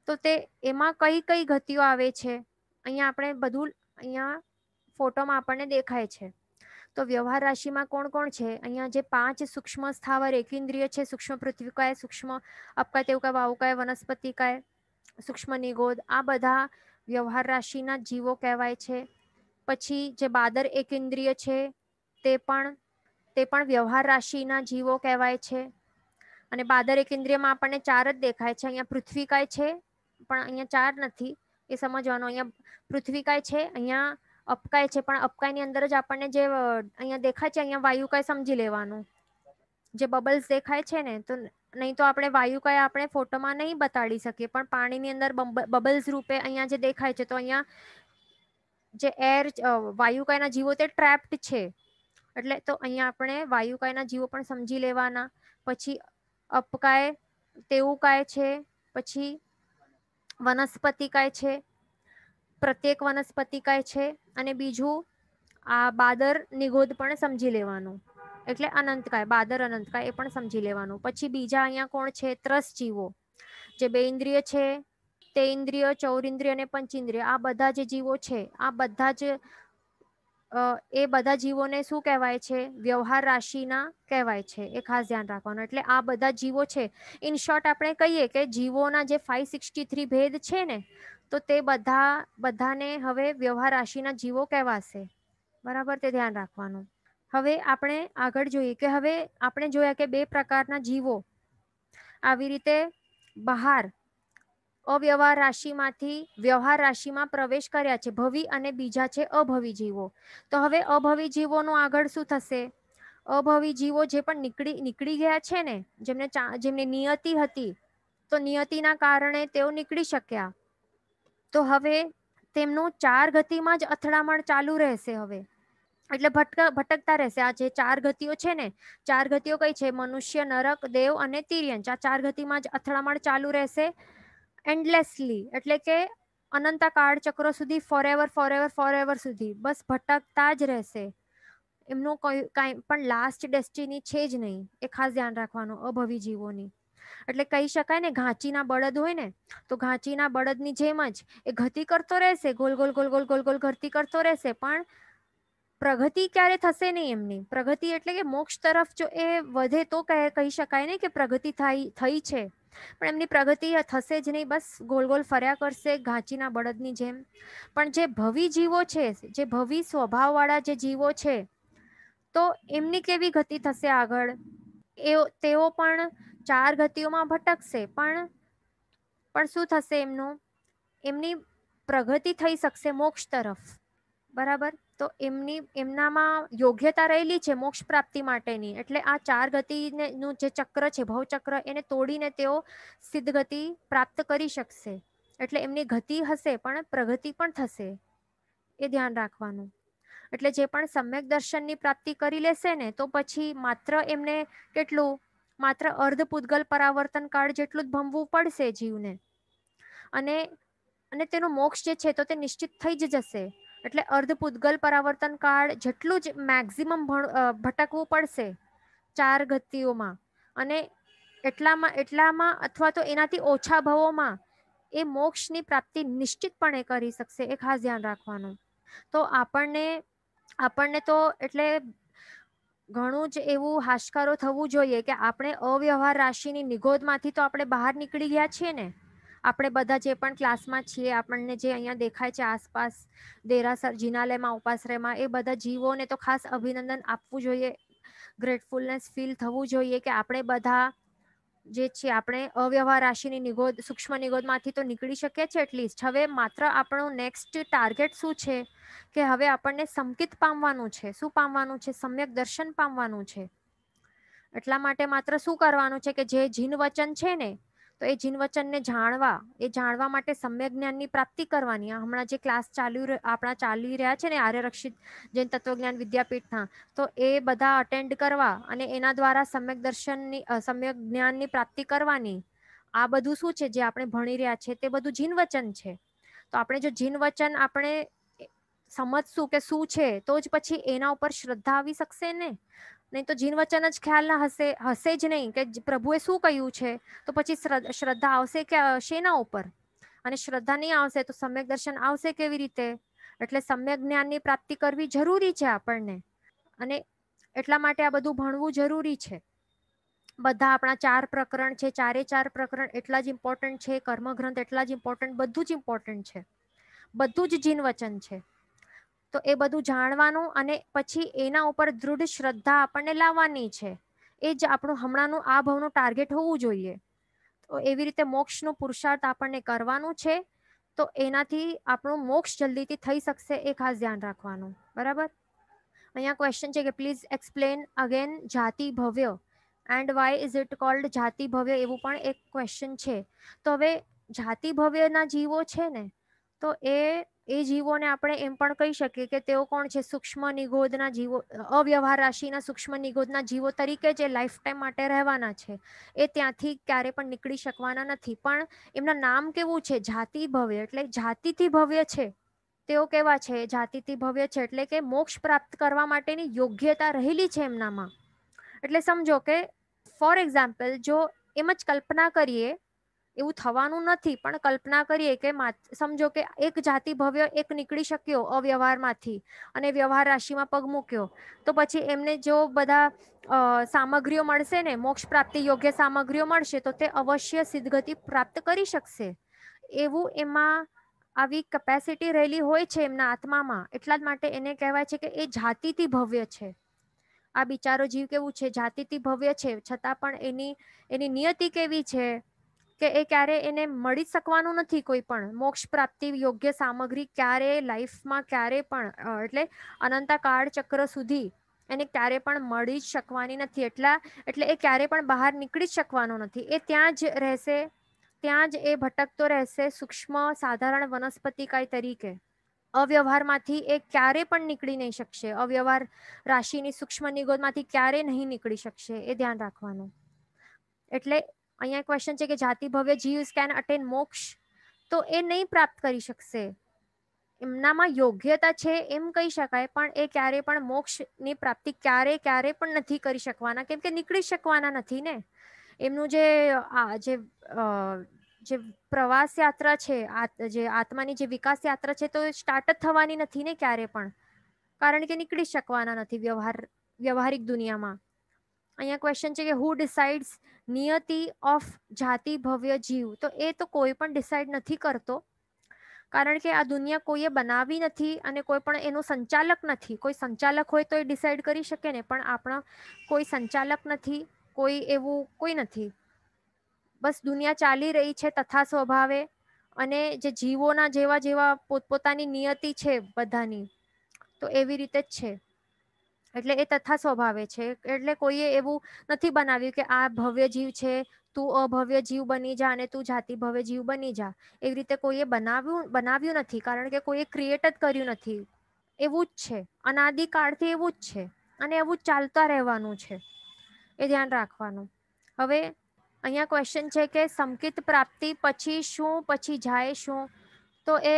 તો તે એમાં કઈ કઈ ગતિઓ આવે છે અહીંયા આપણે બધું અહીંયા ફોટોમાં આપણને દેખાય છે તો વ્યવહાર રાશિમાં કોણ કોણ છે અહીંયા જે પાંચ સૂક્ષ્મ સ્થાવર એકિન્દ્રિય છે સૂક્ષ્મ કાય સૂક્ષ્મ અપકાય તેવકાય વાવુકાય વનસ્પતિકાય સૂક્ષ્મ નિગોદ આ બધા વ્યવહાર રાશિના જીવો કહેવાય છે પછી જે બાદર એકેન્દ્રીય છે તે પણ તે પણ વ્યવહાર રાશિના જીવો કહેવાય છે અને બાદર એકેન્દ્રીયમાં આપણને ચાર જ દેખાય છે અહીંયા પૃથ્વીકાય છે પણ અહીંયા ચાર નથી એ સમજવાનું અહીંયા પૃથ્વીકાય છે અહીંયા અપકાય છે પણ અપકાયની અંદર જ આપણને જે અહીંયા દેખાય છે અહીંયા વાયુકાય સમજી લેવાનું જે બબલ્સ દેખાય છે ને તો નહીં તો આપણે વાયુ કયા આપણે ફોટોમાં નહીં બતાડી શકીએ પણ પાણીની અંદર બબલ્સ રૂપે અહીંયા જે દેખાય છે તો અહીંયા જે એર વાયુ વાયુકાયના જીવો તે ટ્રેપ્ડ છે એટલે તો અહીંયા આપણે વાયુ વાયુકાયના જીવો પણ સમજી લેવાના પછી અપકાય તેવું કાય છે પછી વનસ્પતિ કાય છે પ્રત્યેક વનસ્પતિ કાય છે અને બીજું આ બાદર નિગોદ પણ સમજી લેવાનું એટલે અનંતકાય બાદર અનંતકાય એ પણ સમજી લેવાનું પછી બીજા અહીંયા કોણ છે ત્રસ જીવો જે બે ઇન્દ્રિય છે તે ઇન્દ્રિય ચૌરિન્દ્રિય અને પંચિન્દ્રિય આ બધા જે જીવો છે આ બધા જ એ બધા જીવોને શું કહેવાય છે વ્યવહાર રાશિના કહેવાય છે એ ખાસ ધ્યાન રાખવાનું એટલે આ બધા જીવો છે ઇન શોર્ટ આપણે કહીએ કે જીવોના જે ફાઈવ સિક્સટી થ્રી ભેદ છે ને તો તે બધા બધાને હવે વ્યવહાર રાશિના જીવો કહેવાશે બરાબર તે ધ્યાન રાખવાનું હવે આપણે આગળ જોઈએ કે હવે આપણે જોયા કે બે પ્રકારના જીવો આવી રીતે બહાર અવ્યવહાર રાશિમાંથી વ્યવહાર રાશિમાં પ્રવેશ કર્યા છે ભવિ અને બીજા છે અભવી જીવો તો હવે અભવી જીવોનું આગળ શું થશે અભવી જીવો જે પણ નીકળી નીકળી ગયા છે ને જેમને જેમને નિયતિ હતી તો નિયતિના કારણે તેઓ નીકળી શક્યા તો હવે તેમનું ચાર ગતિમાં જ અથડામણ ચાલુ રહેશે હવે એટલે ભટકા ભટકતા રહેશે આ જે ચાર ગતિઓ છે ને ચાર ગતિઓ કઈ છે મનુષ્ય નરક દેવ અને તિર્યંચ આ ચાર ગતિમાં જ અથડામણ ચાલુ રહેશે એન્ડલેસલી એટલે કે અનંતકાળ ચક્રો સુધી for ever forever forever forever સુધી બસ ભટકતા જ રહેશે એમનું કોઈ કાંઈ પણ લાસ્ટ ડેસ્ટિની છે જ નહીં એ ખાસ ધ્યાન રાખવાનું અભવી જીવોની એટલે કહી શકાય ને ઘાંચીના બળદ હોય ને તો ઘાંચીના બળદની જેમ જ એ ગતિ કરતો રહેશે ગોલ ગોલ ગોલ ગોલ ગોલ ગોલ ગતિ કરતો રહેશે પણ પ્રગતિ ક્યારે થશે નહીં એમની પ્રગતિ એટલે કે મોક્ષ તરફ જો એ વધે તો કહે કહી શકાય નહીં કે પ્રગતિ થાય થઈ છે પણ એમની પ્રગતિ થશે જ નહીં બસ ગોલ ગોલ ફર્યા કરશે ઘાંચીના બળદની જેમ પણ જે ભવિ જીવો છે જે ભવિ સ્વભાવવાળા જે જીવો છે તો એમની કેવી ગતિ થશે આગળ એ તેઓ પણ ચાર ગતિઓમાં ભટકશે પણ પણ શું થશે એમનું એમની પ્રગતિ થઈ શકશે મોક્ષ તરફ બરાબર તો એમની એમનામાં યોગ્યતા રહેલી છે મોક્ષ પ્રાપ્તિ માટેની એટલે આ ચાર ગતિને નું જે ચક્ર છે ભવચક્ર એને તોડીને તેઓ સિદ્ધ ગતિ પ્રાપ્ત કરી શકશે એટલે એમની ગતિ હશે પણ પ્રગતિ પણ થશે એ ધ્યાન રાખવાનું એટલે જે પણ સમ્યક દર્શનની પ્રાપ્તિ કરી લેશે ને તો પછી માત્ર એમને કેટલું માત્ર અર્ધ પૂતગલ પરાવર્તન કાળ જેટલું જ ભમવું પડશે જીવને અને અને તેનો મોક્ષ જે છે તો તે નિશ્ચિત થઈ જ જશે એટલે અર્ધ પૂતગલ પરાવર્તન કાળ જેટલું જ મેક્ઝિમમ ભટકવું પડશે ચાર ગતિઓમાં અને એટલામાં એટલામાં અથવા તો એનાથી ઓછા ભાવોમાં એ મોક્ષની પ્રાપ્તિ નિશ્ચિતપણે કરી શકશે એ ખાસ ધ્યાન રાખવાનું તો આપણને આપણને તો એટલે ઘણું જ એવું હાશકારો થવું જોઈએ કે આપણે અવ્યવહાર રાશિની નિગોદમાંથી તો આપણે બહાર નીકળી ગયા છીએ ને આપણે બધા જે પણ ક્લાસમાં છીએ આપણને જે અહીંયા દેખાય છે આસપાસ દેરાસર જિનાલયમાં ઉપાશ્રયમાં એ બધા જીવોને તો ખાસ અભિનંદન આપવું જોઈએ ગ્રેટફુલનેસ ફીલ થવું જોઈએ કે આપણે બધા જે છે આપણે અવ્યવહાર રાશિની નિગોદ સૂક્ષ્મ નિગોદમાંથી તો નીકળી શકીએ છીએ એટલીસ્ટ હવે માત્ર આપણું નેક્સ્ટ ટાર્ગેટ શું છે કે હવે આપણને સંકિત પામવાનું છે શું પામવાનું છે સમ્યક દર્શન પામવાનું છે એટલા માટે માત્ર શું કરવાનું છે કે જે જીન વચન છે ને તો એ જીનવચનને જાણવા એ જાણવા માટે સમ્ય જ્ઞાનની પ્રાપ્તિ કરવાની હમણાં જે ક્લાસ ચાલ્યું આપણા ચાલી રહ્યા છે ને આર્યરક્ષિત જૈન તત્વજ્ઞાન વિદ્યાપીઠના તો એ બધા અટેન્ડ કરવા અને એના દ્વારા સમ્યક દર્શનની સમ્યક જ્ઞાનની પ્રાપ્તિ કરવાની આ બધું શું છે જે આપણે ભણી રહ્યા છે તે બધું જીનવચન છે તો આપણે જો જીનવચન આપણે સમજશું કે શું છે તો જ પછી એના ઉપર શ્રદ્ધા આવી શકશે ને નહીં તો જીન વચન જ ખ્યાલ ના હશે હશે જ નહીં કે પ્રભુએ શું કહ્યું છે તો પછી શ્રદ્ધા આવશે કે શેના ઉપર અને શ્રદ્ધા નહીં આવશે તો સમ્યક દર્શન આવશે કેવી રીતે એટલે સમ્યક જ્ઞાનની પ્રાપ્તિ કરવી જરૂરી છે આપણને અને એટલા માટે આ બધું ભણવું જરૂરી છે બધા આપણા ચાર પ્રકરણ છે ચારે ચાર પ્રકરણ એટલા જ ઇમ્પોર્ટન્ટ છે કર્મગ્રંથ એટલા જ ઇમ્પોર્ટન્ટ બધું જ ઇમ્પોર્ટન્ટ છે બધું જ જીન વચન છે તો એ બધું જાણવાનું અને પછી એના ઉપર દૃઢ શ્રદ્ધા આપણને લાવવાની છે એ જ આપણું હમણાંનું આ ભાવનું ટાર્ગેટ હોવું જોઈએ તો એવી રીતે મોક્ષનું પુરુષાર્થ આપણને કરવાનું છે તો એનાથી આપણું મોક્ષ જલ્દીથી થઈ શકશે એ ખાસ ધ્યાન રાખવાનું બરાબર અહીંયા ક્વેશ્ચન છે કે પ્લીઝ એક્સપ્લેન અગેન જાતિ ભવ્ય and why is it called જાતિ ભવ્ય એવું પણ એક ક્વેશ્ચન છે તો હવે જાતિ ભવ્યના જીવો છે ને તો એ એ જીવોને આપણે એમ પણ કહી શકીએ કે તેઓ કોણ છે સૂક્ષ્મ નિગોદના જીવો અવ્યવહાર રાશિના સૂક્ષ્મ નિગોદના જીવો તરીકે જે લાઈફ ટાઈમ માટે રહેવાના છે એ ત્યાંથી ક્યારે પણ નીકળી શકવાના નથી પણ એમના નામ કેવું છે જાતિ ભવ્ય એટલે જાતિથી ભવ્ય છે તેઓ કેવા છે જાતિથી ભવ્ય છે એટલે કે મોક્ષ પ્રાપ્ત કરવા માટેની યોગ્યતા રહેલી છે એમનામાં એટલે સમજો કે ફોર એક્ઝામ્પલ જો એમ જ કલ્પના કરીએ એવું થવાનું નથી પણ કલ્પના કરીએ કે સમજો કે એક જાતિ ભવ્ય એક નીકળી શક્યો અવ્યવહારમાંથી અને વ્યવહાર રાશિમાં પગ મૂક્યો તો પછી એમને જો બધા સામગ્રીઓ મળશે ને મોક્ષ પ્રાપ્તિ યોગ્ય સામગ્રીઓ મળશે તો તે અવશ્ય સિદ્ધગતિ પ્રાપ્ત કરી શકશે એવું એમાં આવી કેપેસિટી રહેલી હોય છે એમના આત્મામાં એટલા જ માટે એને કહેવાય છે કે એ જાતિથી ભવ્ય છે આ બિચારો જીવ કેવું છે જાતિથી ભવ્ય છે છતાં પણ એની એની નિયતિ કેવી છે કે એ ક્યારે એને મળી શકવાનું નથી કોઈ પણ મોક્ષ પ્રાપ્તિ યોગ્ય સામગ્રી ક્યારે લાઈફમાં ક્યારે પણ એટલે અનંતકાળ ચક્ર સુધી એને ક્યારે પણ મળી જ શકવાની નથી એટલા એટલે એ ક્યારે પણ બહાર નીકળી જ શકવાનો નથી એ ત્યાં જ રહેશે ત્યાં જ એ ભટકતો રહેશે સૂક્ષ્મ સાધારણ વનસ્પતિકાય તરીકે અવ્યવહારમાંથી એ ક્યારે પણ નીકળી નહીં શકશે અવ્યવહાર રાશિની સૂક્ષ્મ નિગોદમાંથી ક્યારે નહીં નીકળી શકશે એ ધ્યાન રાખવાનું એટલે અહીંયા ક્વેશ્ચન છે કે જાતિ ભવ્ય જીવ કેન અટેન મોક્ષ તો એ નહીં પ્રાપ્ત કરી શકશે એમનામાં યોગ્યતા છે એમ કહી શકાય પણ એ ક્યારે પણ મોક્ષની પ્રાપ્તિ ક્યારે ક્યારે પણ નથી કરી શકવાના કેમ કે નીકળી શકવાના નથી ને એમનું જે આ જે જે પ્રવાસ યાત્રા છે જે આત્માની જે વિકાસ યાત્રા છે તો સ્ટાર્ટ જ થવાની નથી ને ક્યારે પણ કારણ કે નીકળી શકવાના નથી વ્યવહાર વ્યવહારિક દુનિયામાં અહીંયા ક્વેશ્ચન છે કે હુ ડિસાઇડ્સ નિયતિ ઓફ જાતિ ભવ્ય જીવ તો એ તો કોઈ પણ ડિસાઇડ નથી કરતો કારણ કે આ દુનિયા કોઈએ બનાવી નથી અને કોઈ પણ એનો સંચાલક નથી કોઈ સંચાલક હોય તો એ ડિસાઇડ કરી શકે ને પણ આપણા કોઈ સંચાલક નથી કોઈ એવું કોઈ નથી બસ દુનિયા ચાલી રહી છે તથા સ્વભાવે અને જે જીવોના જેવા જેવા પોતપોતાની નિયતિ છે બધાની તો એવી રીતે જ છે એટલે એ તથા સ્વભાવે છે એટલે કોઈએ એવું નથી બનાવ્યું કે આ ભવ્ય જીવ છે તું અભવ્ય જીવ બની જા અને તું જાતિ ભવ્ય જીવ બની જા એવી રીતે કોઈએ બનાવ્યું બનાવ્યું નથી કારણ કે કોઈએ ક્રિએટ જ કર્યું નથી એવું જ છે અનાદિકાળથી એવું જ છે અને એવું જ ચાલતા રહેવાનું છે એ ધ્યાન રાખવાનું હવે અહીંયા ક્વેશ્ચન છે કે સંકિત પ્રાપ્તિ પછી શું પછી જાય શું તો એ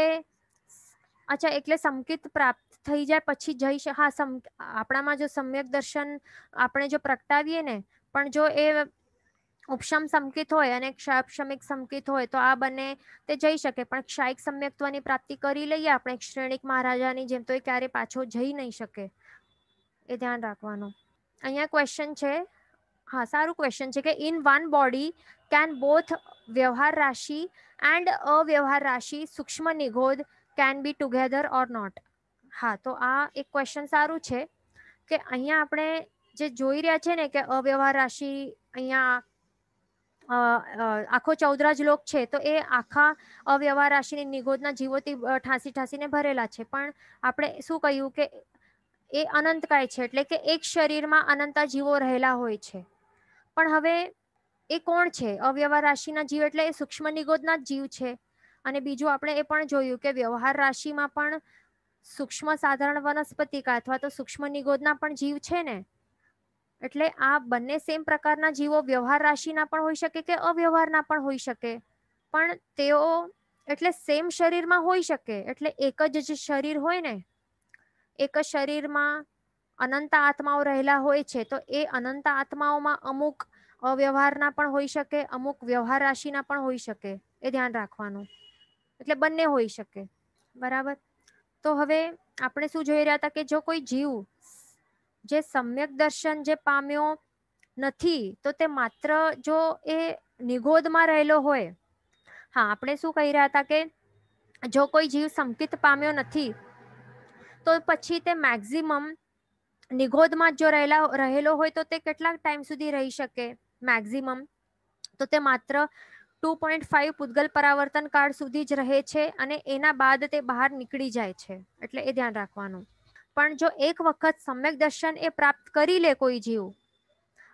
અચ્છા એટલે સંકિત પ્રાપ્ત થઈ જાય પછી જઈ હા સમ આપણામાં જો સમ્યક દર્શન આપણે જો પ્રગટાવીએ ને પણ જો એ ઉપશમ સંકેત હોય અને ક્ષાપશમિક સંકેત હોય તો આ બંને તે જઈ શકે પણ ક્ષાયિક સમ્યક્ત્વની પ્રાપ્તિ કરી લઈએ આપણે શ્રેણિક મહારાજાની જેમ તો એ ક્યારે પાછો જઈ નહીં શકે એ ધ્યાન રાખવાનું અહીંયા ક્વેશ્ચન છે હા સારું ક્વેશ્ચન છે કે in one body can both વ્યવહાર રાશિ એન્ડ અવ્યવહાર રાશિ સૂક્ષ્મ નિગોદ can be together or not હા તો આ એક ક્વેશ્ચન સારું છે કે અહીંયા આપણે જે જોઈ રહ્યા છે ને કે અવ્યવહાર રાશિ અહીંયા આખો ચૌદરાજ લોક છે તો એ આખા અવ્યવહાર રાશિની નિગોદના જીવોથી ઠાંસી ઠાંસીને ભરેલા છે પણ આપણે શું કહ્યું કે એ અનંતકાય છે એટલે કે એક શરીરમાં અનંતા જીવો રહેલા હોય છે પણ હવે એ કોણ છે અવ્યવહાર રાશિના જીવ એટલે એ સૂક્ષ્મ નિગોદના જીવ છે અને બીજું આપણે એ પણ જોયું કે વ્યવહાર રાશિમાં પણ સૂક્ષ્મ સાધારણ વનસ્પતિકા અથવા તો સૂક્ષ્મ નિગોદના પણ જીવ છે ને એટલે આ બંને સેમ પ્રકારના જીવો વ્યવહાર રાશિના પણ હોઈ શકે કે અવ્યવહારના પણ હોઈ શકે પણ તેઓ એટલે સેમ શરીરમાં હોઈ શકે એટલે એક જ જે શરીર હોય ને એક જ શરીરમાં અનંત આત્માઓ રહેલા હોય છે તો એ અનંત આત્માઓમાં અમુક અવ્યવહારના પણ હોઈ શકે અમુક વ્યવહાર રાશિના પણ હોઈ શકે એ ધ્યાન રાખવાનું એટલે બંને હોઈ શકે બરાબર તો હવે આપણે શું જોઈ રહ્યા હતા કે જો કોઈ જીવ જે સમ્યક દર્શન જે પામ્યો નથી તો તે માત્ર જો એ નિગોદમાં રહેલો હોય હા આપણે શું કહી રહ્યા હતા કે જો કોઈ જીવ સંકિત પામ્યો નથી તો પછી તે મેક્ઝિમમ નિગોદમાં જો રહેલા રહેલો હોય તો તે કેટલા ટાઈમ સુધી રહી શકે મેક્ઝિમમ તો તે માત્ર ટુ પોઈન્ટ ફાઈવ પૂતગલ પરાવર્તન કાળ સુધી જ રહે છે અને એના બાદ તે બહાર નીકળી જાય છે એટલે એ ધ્યાન રાખવાનું પણ જો એક વખત સમ્યક દર્શન એ પ્રાપ્ત કરી લે કોઈ જીવ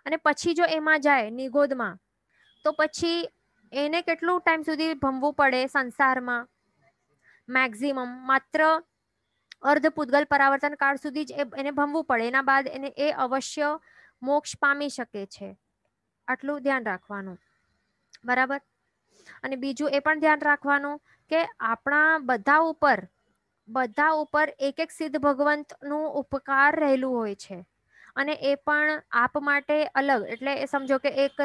અને પછી જો એમાં જાય નિગોદમાં તો પછી એને કેટલું ટાઈમ સુધી ભમવું પડે સંસારમાં મેક્ઝિમમ માત્ર અર્ધ પૂતગલ પરાવર્તન કાળ સુધી જ એને ભમવું પડે એના બાદ એને એ અવશ્ય મોક્ષ પામી શકે છે આટલું ધ્યાન રાખવાનું બરાબર અને બીજું એ પણ ધ્યાન રાખવાનું કે આપણા બધા ઉપર બધા ઉપર એક એક સિદ્ધ ભગવંતનું ઉપકાર રહેલું હોય છે અને એ પણ આપ માટે અલગ એટલે એ સમજો કે એક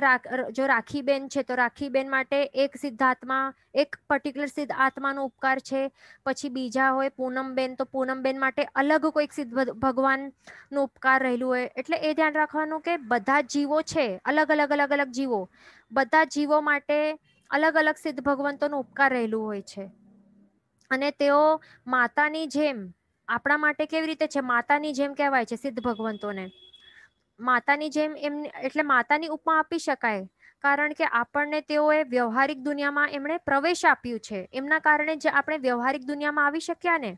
જો રાખીબેન છે તો રાખીબેન માટે એક સિદ્ધાત્મા એક પર્ટિક્યુલર સિદ્ધ આત્માનો ઉપકાર છે પછી બીજા હોય પૂનમબેન તો પૂનમબેન માટે અલગ કોઈક સિદ્ધ ભગવાનનો ઉપકાર રહેલું હોય એટલે એ ધ્યાન રાખવાનું કે બધા જીવો છે અલગ અલગ અલગ અલગ જીવો બધા જીવો માટે અલગ અલગ સિદ્ધ ભગવંતોનો ઉપકાર રહેલું હોય છે અને તેઓ માતાની જેમ આપણા માટે કેવી રીતે છે માતાની જેમ કહેવાય છે સિદ્ધ ભગવંતોને માતાની જેમ એમને એટલે માતાની ઉપમા આપી શકાય કારણ કે આપણને તેઓએ વ્યવહારિક દુનિયામાં એમણે પ્રવેશ આપ્યું છે એમના કારણે જે આપણે વ્યવહારિક દુનિયામાં આવી શક્યા ને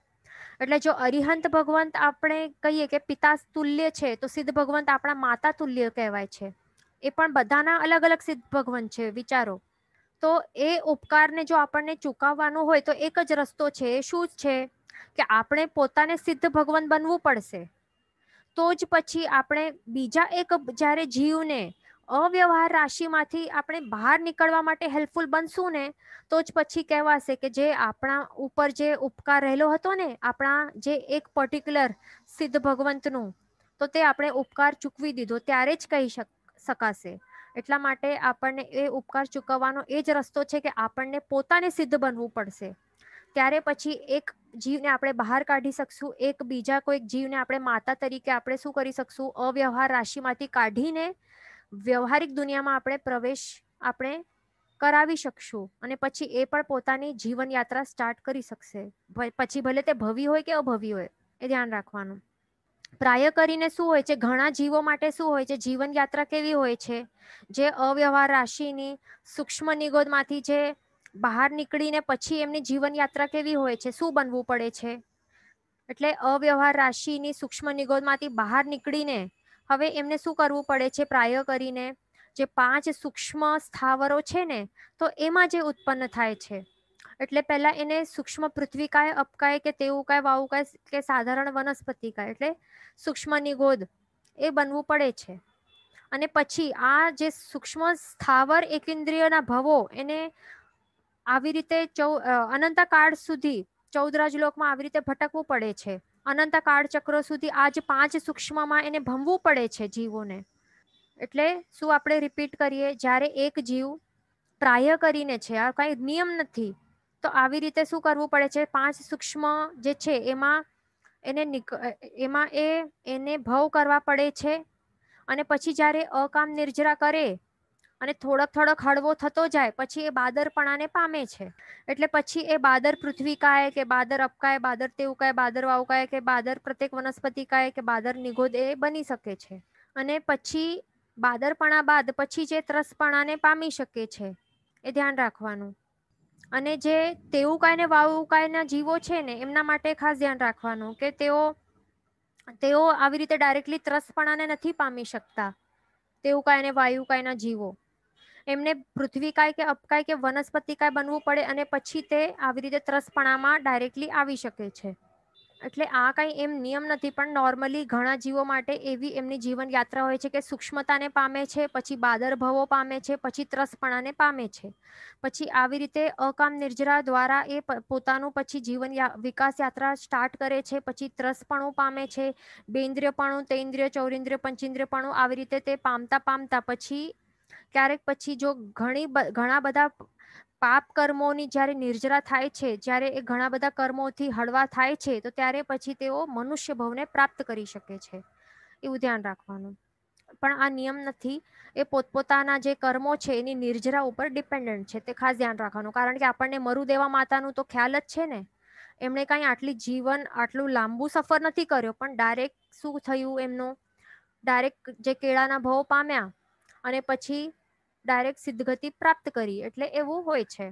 એટલે જો અરિહંત ભગવંત આપણે કહીએ કે પિતા તુલ્ય છે તો સિદ્ધ ભગવંત આપણા માતા તુલ્ય કહેવાય છે એ પણ બધાના અલગ અલગ સિદ્ધ ભગવંત છે વિચારો તો એ ઉપકારને જો આપણને ચૂકવવાનો હોય તો એક જ રસ્તો છે એ શું છે કે આપણે પોતાને સિદ્ધ ભગવાન બનવું પડશે તો જ પછી આપણે બીજા એક જ્યારે જીવને અવ્યવહાર રાશિમાંથી આપણે બહાર નીકળવા માટે હેલ્પફુલ બનશું ને તો જ પછી કહેવાશે કે જે આપણા ઉપર જે ઉપકાર રહેલો હતો ને આપણા જે એક પર્ટિક્યુલર સિદ્ધ ભગવંતનું તો તે આપણે ઉપકાર ચૂકવી દીધો ત્યારે જ કહી શક શકાશે એટલા માટે આપણને એ ઉપકાર ચૂકવવાનો એ જ રસ્તો છે કે આપણને પોતાને સિદ્ધ બનવું પડશે ત્યારે પછી એક જીવને આપણે બહાર કાઢી શકશું એક બીજા કોઈક જીવને આપણે માતા તરીકે આપણે શું કરી શકશું અવ્યવહાર રાશિમાંથી કાઢીને વ્યવહારિક દુનિયામાં આપણે પ્રવેશ આપણે કરાવી શકશું અને પછી એ પણ પોતાની જીવનયાત્રા સ્ટાર્ટ કરી શકશે પછી ભલે તે ભવી હોય કે અભવી હોય એ ધ્યાન રાખવાનું પ્રાય કરીને શું હોય છે ઘણા જીવો માટે શું હોય છે જીવન યાત્રા કેવી હોય છે જે અવ્યવહાર રાશિની સૂક્ષ્મ નિગોદમાંથી જે બહાર નીકળીને પછી એમની જીવન યાત્રા કેવી હોય છે શું બનવું પડે છે એટલે અવ્યવહાર રાશિની સૂક્ષ્મ નિગોદમાંથી બહાર નીકળીને હવે એમને શું કરવું પડે છે પ્રાય કરીને જે પાંચ સૂક્ષ્મ સ્થાવરો છે ને તો એમાં જે ઉત્પન્ન થાય છે એટલે પહેલા એને સૂક્ષ્મ પૃથ્વીકાય અપકાય કે તેવું કાય વાવું કાય કે સાધારણ વનસ્પતિ કાય એટલે સૂક્ષ્મની ગોદ એ બનવું પડે છે અને પછી આ જે સૂક્ષ્મ સ્થાવર એકેન્દ્રિયના ભવો એને આવી રીતે ચૌ અનંતકાળ સુધી ચૌદરાજ લોકમાં આવી રીતે ભટકવું પડે છે અનંતકાળ ચક્રો સુધી આ જ પાંચ સૂક્ષ્મમાં એને ભમવું પડે છે જીવોને એટલે શું આપણે રિપીટ કરીએ જ્યારે એક જીવ પ્રાય કરીને છે આ કાંઈ નિયમ નથી તો આવી રીતે શું કરવું પડે છે પાંચ સૂક્ષ્મ જે છે એમાં એને એમાં એ એને ભવ કરવા પડે છે અને પછી જ્યારે અકામ નિર્જરા કરે અને થોડોક થોડોક હળવો થતો જાય પછી એ બાદરપણાને પામે છે એટલે પછી એ બાદર પૃથ્વી કાય કે બાદર અપકાય બાદર તેવું કાય બાદર કાય કે બાદર પ્રત્યેક વનસ્પતિ કાય કે બાદર નિગોદ એ બની શકે છે અને પછી બાદરપણા બાદ પછી જે ત્રસપણાને પામી શકે છે એ ધ્યાન રાખવાનું અને જે તેવું તેવુકાય ને વાવુકાયના જીવો છે ને એમના માટે ખાસ ધ્યાન રાખવાનું કે તેઓ તેઓ આવી રીતે ડાયરેક્ટલી ત્રસપણાને નથી પામી શકતા તેવું તેવુકાય અને વાયુકાયના જીવો એમને પૃથ્વી પૃથ્વીકાય કે અપકાય કે વનસ્પતિ વનસ્પતિકાય બનવું પડે અને પછી તે આવી રીતે ત્રસપણામાં ડાયરેક્ટલી આવી શકે છે એટલે આ કાંઈ એમ નિયમ નથી પણ નોર્મલી ઘણા જીવો માટે એવી એમની જીવન યાત્રા હોય છે કે સૂક્ષ્મતાને પામે છે પછી બાદરભવો પામે છે પછી ત્રસપણાને પામે છે પછી આવી રીતે અકામ નિર્જરા દ્વારા એ પોતાનું પછી જીવન વિકાસ યાત્રા સ્ટાર્ટ કરે છે પછી ત્રસપણું પામે છે બેન્દ્રિયપણું તેન્દ્રિય ચૌરિન્દ્રિય પંચિન્દ્રિયપણું આવી રીતે તે પામતા પામતા પછી ક્યારેક પછી જો ઘણી ઘણા બધા પાપ કર્મોની જ્યારે નિર્જરા થાય છે જ્યારે એ ઘણા બધા કર્મોથી હળવા થાય છે તો ત્યારે પછી તેઓ મનુષ્ય ભવને પ્રાપ્ત કરી શકે છે એવું ધ્યાન રાખવાનું પણ આ નિયમ નથી એ પોતપોતાના જે કર્મો છે એની નિર્જરા ઉપર ડિપેન્ડન્ટ છે તે ખાસ ધ્યાન રાખવાનું કારણ કે આપણને મરુદેવા માતાનું તો ખ્યાલ જ છે ને એમણે કાંઈ આટલી જીવન આટલું લાંબુ સફર નથી કર્યો પણ ડાયરેક્ટ શું થયું એમનું ડાયરેક્ટ જે કેળાના ભવ પામ્યા અને પછી ડાયરેક્ટ સિદ્ધગતિ પ્રાપ્ત કરી એટલે એવું હોય છે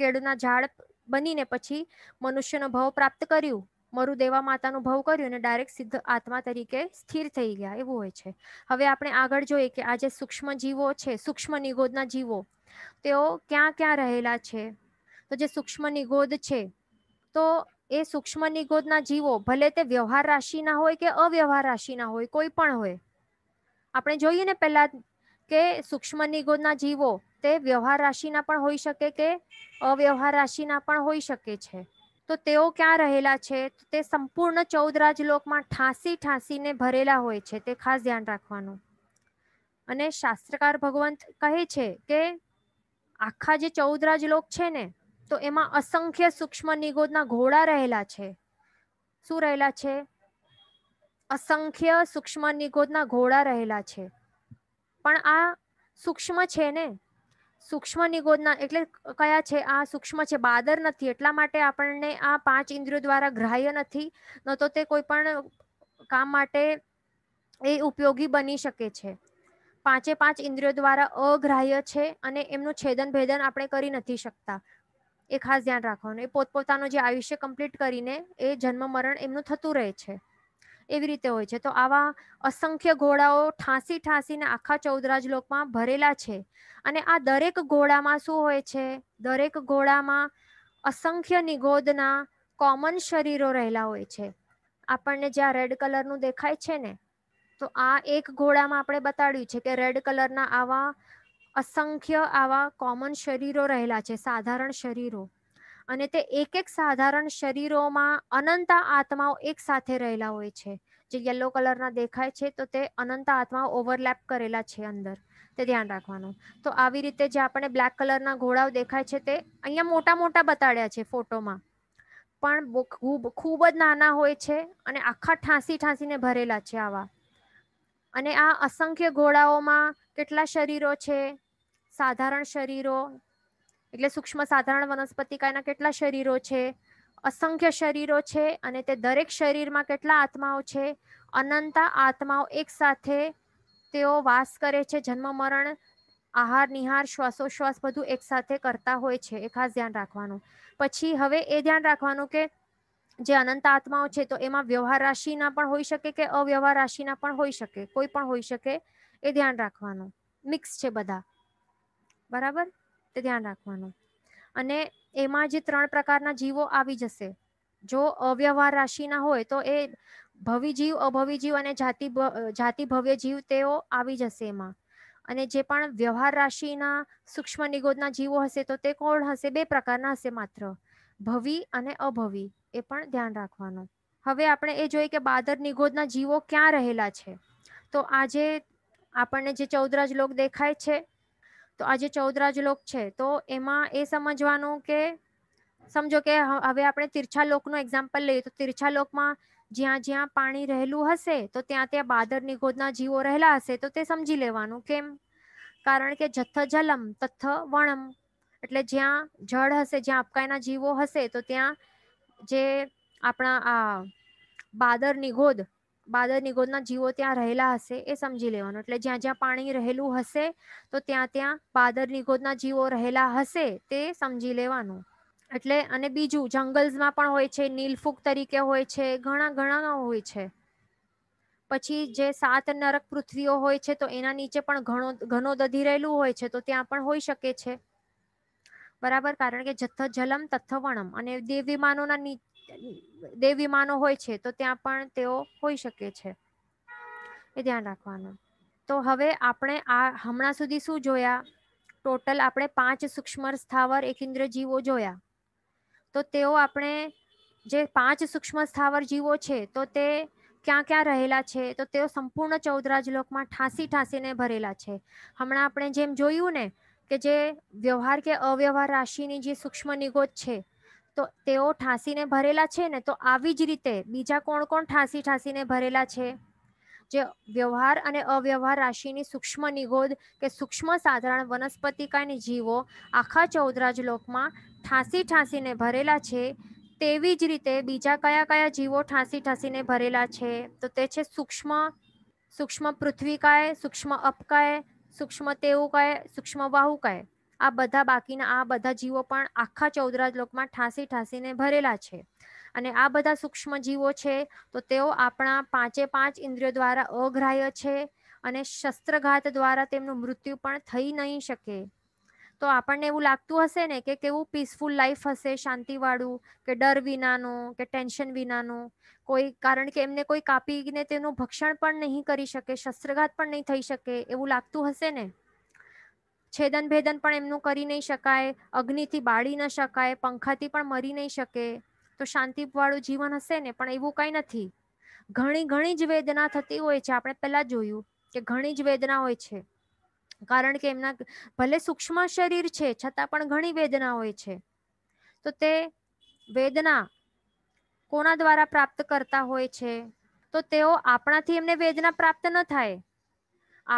કેળના ઝાડ બનીને પછી મનુષ્યનો ભાવ પ્રાપ્ત કર્યું મરુદેવા માતાનો ભાવ કર્યો અને ડાયરેક્ટ સિદ્ધ આત્મા તરીકે સ્થિર થઈ ગયા એવું હોય છે હવે આપણે આગળ જોઈએ કે આ જે સૂક્ષ્મ જીવો છે સૂક્ષ્મ નિગોદના જીવો તેઓ ક્યાં ક્યાં રહેલા છે તો જે સૂક્ષ્મ નિગોદ છે તો એ સૂક્ષ્મ નિગોદના જીવો ભલે તે વ્યવહાર રાશિના હોય કે અવ્યવહાર રાશિના હોય કોઈ પણ હોય આપણે જોઈએ ને પહેલા કે સૂક્ષ્મ નિગોદના જીવો તે વ્યવહાર રાશિના પણ હોઈ શકે કે અવ્યવહાર રાશિના પણ હોઈ શકે છે તો તેઓ ક્યાં રહેલા છે તે સંપૂર્ણ ચૌદ રાજલોકમાં ઠાંસી ઠાંસીને ભરેલા હોય છે તે ખાસ ધ્યાન રાખવાનું અને શાસ્ત્રકાર ભગવંત કહે છે કે આખા જે ચૌદ રાજલોક છે ને તો એમાં અસંખ્ય સૂક્ષ્મ નિગોદના ઘોડા રહેલા છે શું રહેલા છે અસંખ્ય સૂક્ષ્મ નિગોદના ઘોડા રહેલા છે પણ આ સૂક્ષ્મ છે ને સૂક્ષ્મ નિગોદના એટલે કયા છે આ સૂક્ષ્મ છે બાદર નથી એટલા માટે આપણને આ પાંચ ઇન્દ્રિયો દ્વારા ગ્રાહ્ય નથી ન તો તે કોઈ પણ કામ માટે એ ઉપયોગી બની શકે છે પાંચે પાંચ ઇન્દ્રિયો દ્વારા અગ્રાહ્ય છે અને એમનું છેદન ભેદન આપણે કરી નથી શકતા એ ખાસ ધ્યાન રાખવાનું એ પોતપોતાનું જે આયુષ્ય કમ્પ્લીટ કરીને એ જન્મ મરણ એમનું થતું રહે છે એવી રીતે હોય છે તો આવા અસંખ્ય ઘોડાઓ ઠાંસી ઠાંસીને આખા ચૌદરાજ લોકમાં ભરેલા છે અને આ દરેક ઘોડામાં શું હોય છે દરેક ઘોડામાં અસંખ્ય નિગોદના કોમન શરીરો રહેલા હોય છે આપણને જ્યાં રેડ કલરનું દેખાય છે ને તો આ એક ઘોડામાં આપણે બતાડ્યું છે કે રેડ કલરના આવા અસંખ્ય આવા કોમન શરીરો રહેલા છે સાધારણ શરીરો અને તે એક એક સાધારણ શરીરોમાં અનંત આત્માઓ એક સાથે રહેલા હોય છે જે યલો કલરના દેખાય છે તો તે અનંત આત્માઓ ઓવરલેપ કરેલા છે અંદર તે ધ્યાન રાખવાનું તો આવી રીતે જે આપણે બ્લેક કલરના ઘોડાઓ દેખાય છે તે અહીંયા મોટા મોટા બતાડ્યા છે ફોટોમાં પણ ખૂબ ખૂબ જ નાના હોય છે અને આખા ઠાંસી ઠાંસીને ભરેલા છે આવા અને આ અસંખ્ય ઘોડાઓમાં કેટલા શરીરો છે સાધારણ શરીરો એટલે સૂક્ષ્મ સાધારણ વનસ્પતિ વનસ્પતિકાના કેટલા શરીરો છે અસંખ્ય શરીરો છે અને તે દરેક શરીરમાં કેટલા આત્માઓ છે અનંતા આત્માઓ એકસાથે તેઓ વાસ કરે છે જન્મ મરણ આહાર નિહાર શ્વાસોશ્વાસ બધું એકસાથે કરતા હોય છે એ ખાસ ધ્યાન રાખવાનું પછી હવે એ ધ્યાન રાખવાનું કે જે અનંત આત્માઓ છે તો એમાં વ્યવહાર રાશિના પણ હોઈ શકે કે અવ્યવહાર રાશિના પણ હોઈ શકે કોઈ પણ હોઈ શકે એ ધ્યાન રાખવાનું મિક્સ છે બધા બરાબર ધ્યાન રાખવાનું અને એમાં જે ત્રણ પ્રકારના જીવો આવી જશે જો અવ્યવહાર રાશિના હોય તો એ ભવિ જીવ અભવી જીવ અને જાતિ જાતિ ભવ્ય જીવ તેઓ આવી જશે એમાં અને જે પણ વ્યવહાર રાશિના સૂક્ષ્મ નિગોદના જીવો હશે તો તે કોણ હશે બે પ્રકારના હશે માત્ર ભવી અને અભવી એ પણ ધ્યાન રાખવાનું હવે આપણે એ જોઈએ કે બાદર નિગોદના જીવો ક્યાં રહેલા છે તો આજે આપણને જે ચૌદરાજ લોક દેખાય છે તો આ જે ચૌદરા શ્લોક છે તો એમાં એ સમજવાનું કે સમજો કે હવે આપણે તિરછાલોકનું એક્ઝામ્પલ લઈએ તો તિરછાલોકમાં જ્યાં જ્યાં પાણી રહેલું હશે તો ત્યાં ત્યાં બાદર નિગોદના જીવો રહેલા હશે તો તે સમજી લેવાનું કેમ કારણ કે જથ જલમ તથ વણમ એટલે જ્યાં જળ હશે જ્યાં અપકાયના જીવો હશે તો ત્યાં જે આપણા આ બાદર નિગોદ બાદર નિગોદના જીવો ત્યાં રહેલા હશે એ સમજી લેવાનું એટલે જ્યાં જ્યાં પાણી રહેલું હશે તો ત્યાં ત્યાં બાદર નિગોદના જીવો રહેલા હશે તે સમજી લેવાનું એટલે અને બીજું જંગલ્સમાં પણ હોય છે નીલફૂક તરીકે હોય છે ઘણા ઘણા હોય છે પછી જે સાત નરક પૃથ્વીઓ હોય છે તો એના નીચે પણ ઘણો ઘણો દધી રહેલું હોય છે તો ત્યાં પણ હોઈ શકે છે બરાબર કારણ કે જથ્થ જલમ તથ્થ અને દેવ વિમાનોના દેવી માનો હોય છે તો ત્યાં પણ તેઓ હોઈ શકે છે એ ધ્યાન રાખવાનું તો હવે આપણે આ હમણાં સુધી શું જોયા ટોટલ આપણે પાંચ સૂક્ષ્મ સ્થાવર એકિન્દ્ર જીવો જોયા તો તેઓ આપણે જે પાંચ સૂક્ષ્મ સ્થાવર જીવો છે તો તે ક્યાં ક્યાં રહેલા છે તો તેઓ સંપૂર્ણ ચૌદરાજ લોકમાં ઠાંસી ઠાંસીને ભરેલા છે હમણાં આપણે જેમ જોયું ને કે જે વ્યવહાર કે અવ્યવહાર રાશિની જે સૂક્ષ્મ નિગોજ છે તો તેઓ ઠાંસીને ભરેલા છે ને તો આવી જ રીતે બીજા કોણ કોણ ઠાંસી ઠાંસીને ભરેલા છે જે વ્યવહાર અને અવ્યવહાર રાશિની સૂક્ષ્મ નિગોદ કે સૂક્ષ્મ સાધારણ વનસ્પતિકાની જીવો આખા ચૌદરાજ લોકમાં ઠાંસી ઠાંસીને ભરેલા છે તેવી જ રીતે બીજા કયા કયા જીવો ઠાંસી ઠાંસીને ભરેલા છે તો તે છે સૂક્ષ્મ સૂક્ષ્મ પૃથ્વીકાય સૂક્ષ્મ અપકાય સૂક્ષ્મ તેવું કાય સૂક્ષ્મ કાય આ બધા બાકીના આ બધા જીવો પણ આખા ચૌદરા લોકમાં ઠાંસી ઠાંસીને ભરેલા છે અને આ બધા સૂક્ષ્મ જીવો છે તો તેઓ આપણા પાંચે પાંચ ઇન્દ્રિયો દ્વારા અગ્રાહ્ય છે અને શસ્ત્રઘાત દ્વારા તેમનું મૃત્યુ પણ થઈ નહીં શકે તો આપણને એવું લાગતું હશે ને કે કેવું પીસફુલ લાઈફ હશે શાંતિવાળું કે ડર વિનાનું કે ટેન્શન વિનાનું કોઈ કારણ કે એમને કોઈ કાપીને તેનું ભક્ષણ પણ નહીં કરી શકે શસ્ત્રઘાત પણ નહીં થઈ શકે એવું લાગતું હશે ને છેદન ભેદન પણ એમનું કરી નહીં શકાય અગ્નિથી બાળી ન શકાય પંખાથી પણ મરી નહીં શકે તો શાંતિવાળું જીવન હશે ને પણ એવું કંઈ નથી ઘણી ઘણી જ વેદના થતી હોય છે આપણે પહેલાં જોયું કે ઘણી જ વેદના હોય છે કારણ કે એમના ભલે સૂક્ષ્મ શરીર છે છતાં પણ ઘણી વેદના હોય છે તો તે વેદના કોના દ્વારા પ્રાપ્ત કરતા હોય છે તો તેઓ આપણાથી એમને વેદના પ્રાપ્ત ન થાય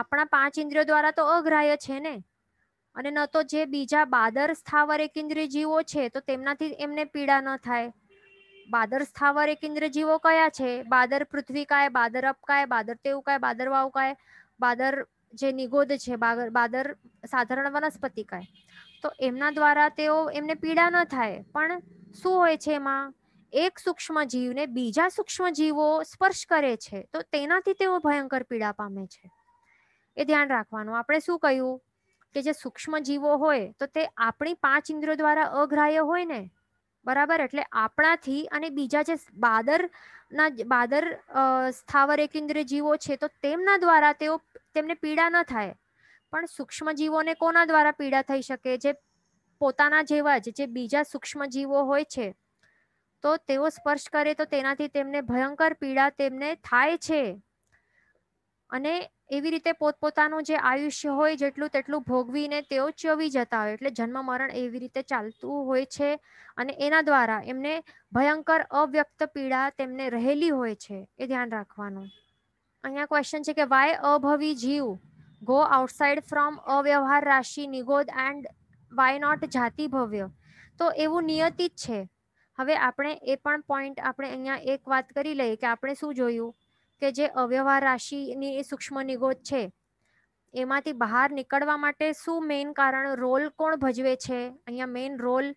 આપણા પાંચ ઇન્દ્રિયો દ્વારા તો અગ્રાહ્ય છે ને અને ન તો જે બીજા બાદર સ્થાવર એકેન્દ્રીય જીવો છે તો તેમનાથી એમને પીડા ન થાય બાદર સ્થાવર એકેન્દ્રીય જીવો કયા છે બાદર પૃથ્વીકાય બાદર અપકાય બાદર તેવું કાય બાદર કાય બાદર જે નિગોદ છે બાદર સાધારણ વનસ્પતિ કાય તો એમના દ્વારા તેઓ એમને પીડા ન થાય પણ શું હોય છે એમાં એક સૂક્ષ્મ જીવને બીજા સૂક્ષ્મ જીવો સ્પર્શ કરે છે તો તેનાથી તેઓ ભયંકર પીડા પામે છે એ ધ્યાન રાખવાનું આપણે શું કહ્યું કે જે સૂક્ષ્મ જીવો હોય તો તે આપણી પાંચ ઇન્દ્રિયો દ્વારા અગ્રાહ્ય હોય ને બરાબર એટલે આપણાથી અને બીજા જે બાદરના બાદર સ્થાવર એક ઇન્દ્રિય જીવો છે તો તેમના દ્વારા તેઓ તેમને પીડા ન થાય પણ સૂક્ષ્મ જીવોને કોના દ્વારા પીડા થઈ શકે જે પોતાના જેવા જ જે બીજા સૂક્ષ્મ જીવો હોય છે તો તેઓ સ્પર્શ કરે તો તેનાથી તેમને ભયંકર પીડા તેમને થાય છે અને એવી રીતે પોતપોતાનું જે આયુષ્ય હોય જેટલું તેટલું ભોગવીને તેઓ ચવી જતા હોય એટલે જન્મ મરણ એવી રીતે ચાલતું હોય છે અને એના દ્વારા એમને ભયંકર અવ્યક્ત પીડા તેમને રહેલી હોય છે એ ધ્યાન રાખવાનું અહીંયા ક્વેશ્ચન છે કે વાય અભવી જીવ ગો આઉટસાઇડ ફ્રોમ અવ્યવહાર રાશિ નિગોદ એન્ડ વાય નોટ જાતિ ભવ્ય તો એવું નિયતિ જ છે હવે આપણે એ પણ પોઈન્ટ આપણે અહીંયા એક વાત કરી લઈએ કે આપણે શું જોયું કે જે અવ્યવહાર રાશિની એ સૂક્ષ્મ નિગોદ છે એમાંથી બહાર નીકળવા માટે શું મેઇન કારણ રોલ કોણ ભજવે છે અહીંયા મેઇન રોલ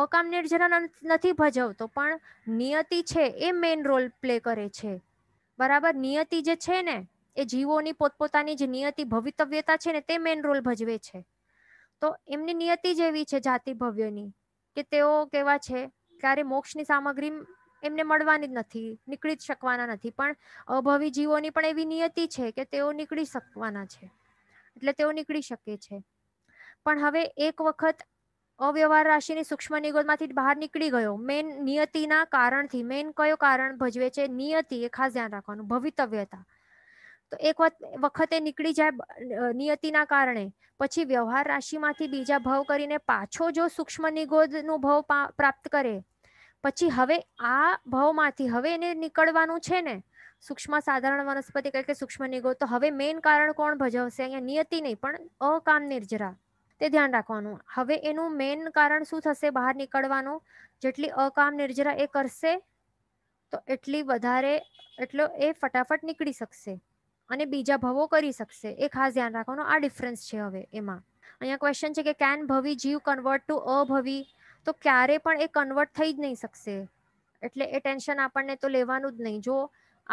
અકામ નિર્જરા નથી ભજવતો પણ નિયતિ છે એ મેઇન રોલ પ્લે કરે છે બરાબર નિયતિ જે છે ને એ જીવોની પોતપોતાની જે નિયતિ ભવિતવ્યતા છે ને તે મેઇન રોલ ભજવે છે તો એમની નિયતિ જ એવી છે જાતિ ભવ્યની કે તેઓ કેવા છે ક્યારે મોક્ષની સામગ્રી એમને મળવાની જ નથી નીકળી જ શકવાના નથી પણ અભવી જીવોની પણ એવી નિયતિ છે કે તેઓ નીકળી શકવાના છે એટલે તેઓ નીકળી શકે છે પણ હવે એક વખત અવ્યવહાર રાશિની સૂક્ષ્મ નિગોદમાંથી બહાર નીકળી ગયો મેન નિયતિના કારણથી મેન કયો કારણ ભજવે છે નિયતિ એ ખાસ ધ્યાન રાખવાનું ભવિતવ્યતા તો એક વખતે નીકળી જાય નિયતિના કારણે પછી વ્યવહાર રાશિમાંથી બીજા ભાવ કરીને પાછો જો સૂક્ષ્મ નિગોદનું ભાવ પ્રાપ્ત કરે પછી હવે આ ભાવમાંથી હવે એને નીકળવાનું છે ને સૂક્ષ્મ સાધારણ વનસ્પતિ કહે કે સૂક્ષ્મ નિગો તો હવે મેઇન કારણ કોણ ભજવશે અહીંયા નિયતિ નહીં પણ અકામ નિર્જરા તે ધ્યાન રાખવાનું હવે એનું મેઇન કારણ શું થશે બહાર નીકળવાનું જેટલી અકામ નિર્જરા એ કરશે તો એટલી વધારે એટલો એ ફટાફટ નીકળી શકશે અને બીજા ભવો કરી શકશે એ ખાસ ધ્યાન રાખવાનું આ ડિફરન્સ છે હવે એમાં અહીંયા ક્વેશ્ચન છે કે કેન ભવી જીવ કન્વર્ટ ટુ અભવી તો ક્યારે પણ એ કન્વર્ટ થઈ જ નહીં શકશે એટલે એ ટેન્શન આપણને તો લેવાનું જ નહીં જો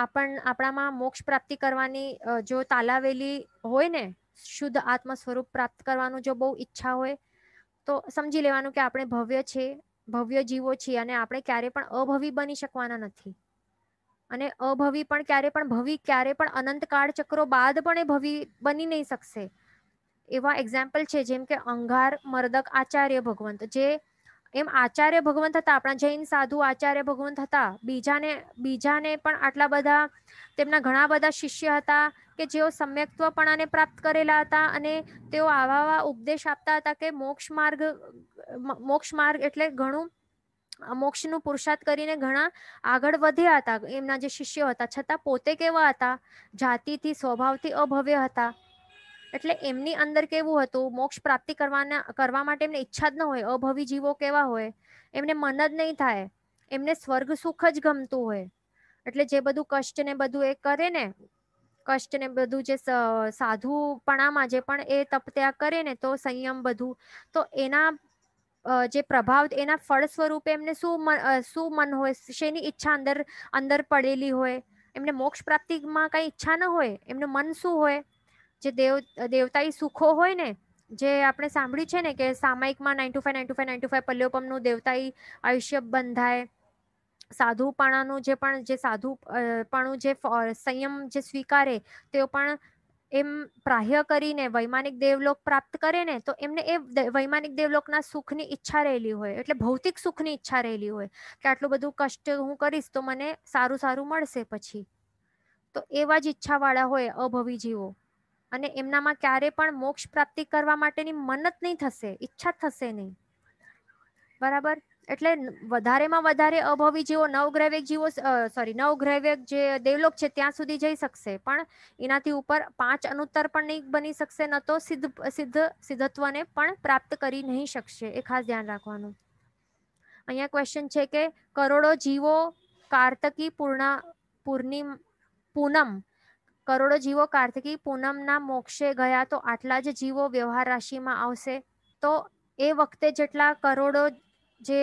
આપણ આપણામાં મોક્ષ પ્રાપ્તિ કરવાની જો તાલાવેલી હોય ને શુદ્ધ આત્મ સ્વરૂપ પ્રાપ્ત કરવાનું જો બહુ ઈચ્છા હોય તો સમજી લેવાનું કે આપણે ભવ્ય છે ભવ્ય જીવો છીએ અને આપણે ક્યારે પણ અભવી બની શકવાના નથી અને અભવી પણ ક્યારે પણ ભવી ક્યારે પણ અનંત કાળ ચક્રો બાદ પણ એ ભવી બની નહીં શકશે એવા એક્ઝામ્પલ છે જેમ કે અંગાર મર્દક આચાર્ય ભગવંત જે એમ આચાર્ય ભગવંત હતા આપણા જૈન સાધુ આચાર્ય ભગવંત હતા બીજાને બીજાને પણ આટલા બધા તેમના ઘણા બધા શિષ્ય હતા કે જેઓ સમ્યક્ત્વપણાને પ્રાપ્ત કરેલા હતા અને તેઓ આવા આવા ઉપદેશ આપતા હતા કે મોક્ષ માર્ગ મોક્ષ માર્ગ એટલે ઘણું મોક્ષનું પુરુષાર્થ કરીને ઘણા આગળ વધ્યા હતા એમના જે શિષ્યો હતા છતાં પોતે કેવા હતા જાતિથી સ્વભાવથી અભવ્ય હતા એટલે એમની અંદર કેવું હતું મોક્ષ પ્રાપ્તિ કરવાના કરવા માટે એમને ઈચ્છા જ ન હોય અભવી જીવો કેવા હોય એમને મન જ નહીં થાય એમને સ્વર્ગ સુખ જ ગમતું હોય એટલે જે બધું કષ્ટ ને બધું એ કરે ને કષ્ટ ને બધું જે સાધુપણામાં જે પણ એ તપ કરે ને તો સંયમ બધું તો એના જે પ્રભાવ એના ફળ સ્વરૂપે એમને શું શું મન હોય શેની ઈચ્છા અંદર અંદર પડેલી હોય એમને મોક્ષ પ્રાપ્તિમાં કઈ ઈચ્છા ન હોય એમનું મન શું હોય જે દેવ દેવતાઈ સુખો હોય ને જે આપણે સાંભળ્યું છે ને કે સામાયિકમાં nine two five nine two five nine two five પલ્યોપમનું દેવતાઈ આયુષ્ય બંધાય સાધુપણાનું જે પણ જે સાધુ પણ જે સંયમ જે સ્વીકારે તેઓ પણ એમ પ્રાહ્ય કરીને વૈમાનિક દેવલોક પ્રાપ્ત કરે ને તો એમને એ વૈમાનિક દેવલોકના સુખની ઈચ્છા રહેલી હોય એટલે ભૌતિક સુખની ઈચ્છા રહેલી હોય કે આટલું બધું કષ્ટ હું કરીશ તો મને સારું સારું મળશે પછી તો એવા જ ઈચ્છાવાળા હોય અભવી જીવો અને એમનામાં ક્યારે પણ મોક્ષ પ્રાપ્તિ કરવા માટેની મન્નત નહીં થશે ઈચ્છા થશે નહીં બરાબર એટલે વધારેમાં વધારે અભવી જીવો નવગ્રૈવિક જીવો સોરી નવગ્રૈવિક જે દેવલોક છે ત્યાં સુધી જઈ શકશે પણ એનાથી ઉપર પાંચ અનુત્તર પણ નહીં બની શકશે ન તો સિદ્ધ સિદ્ધ સિદ્ધત્વને પણ પ્રાપ્ત કરી નહીં શકશે એ ખાસ ધ્યાન રાખવાનું અહીંયા ક્વેશ્ચન છે કે કરોડો જીવો કાર્તકી પૂર્ણા પૂર્ણિમ પૂનમ કરોડો જીવો કાર્તિકી પૂનમના મોક્ષે ગયા તો આટલા જ જીવો વ્યવહાર રાશિમાં આવશે તો એ વખતે જેટલા કરોડો જે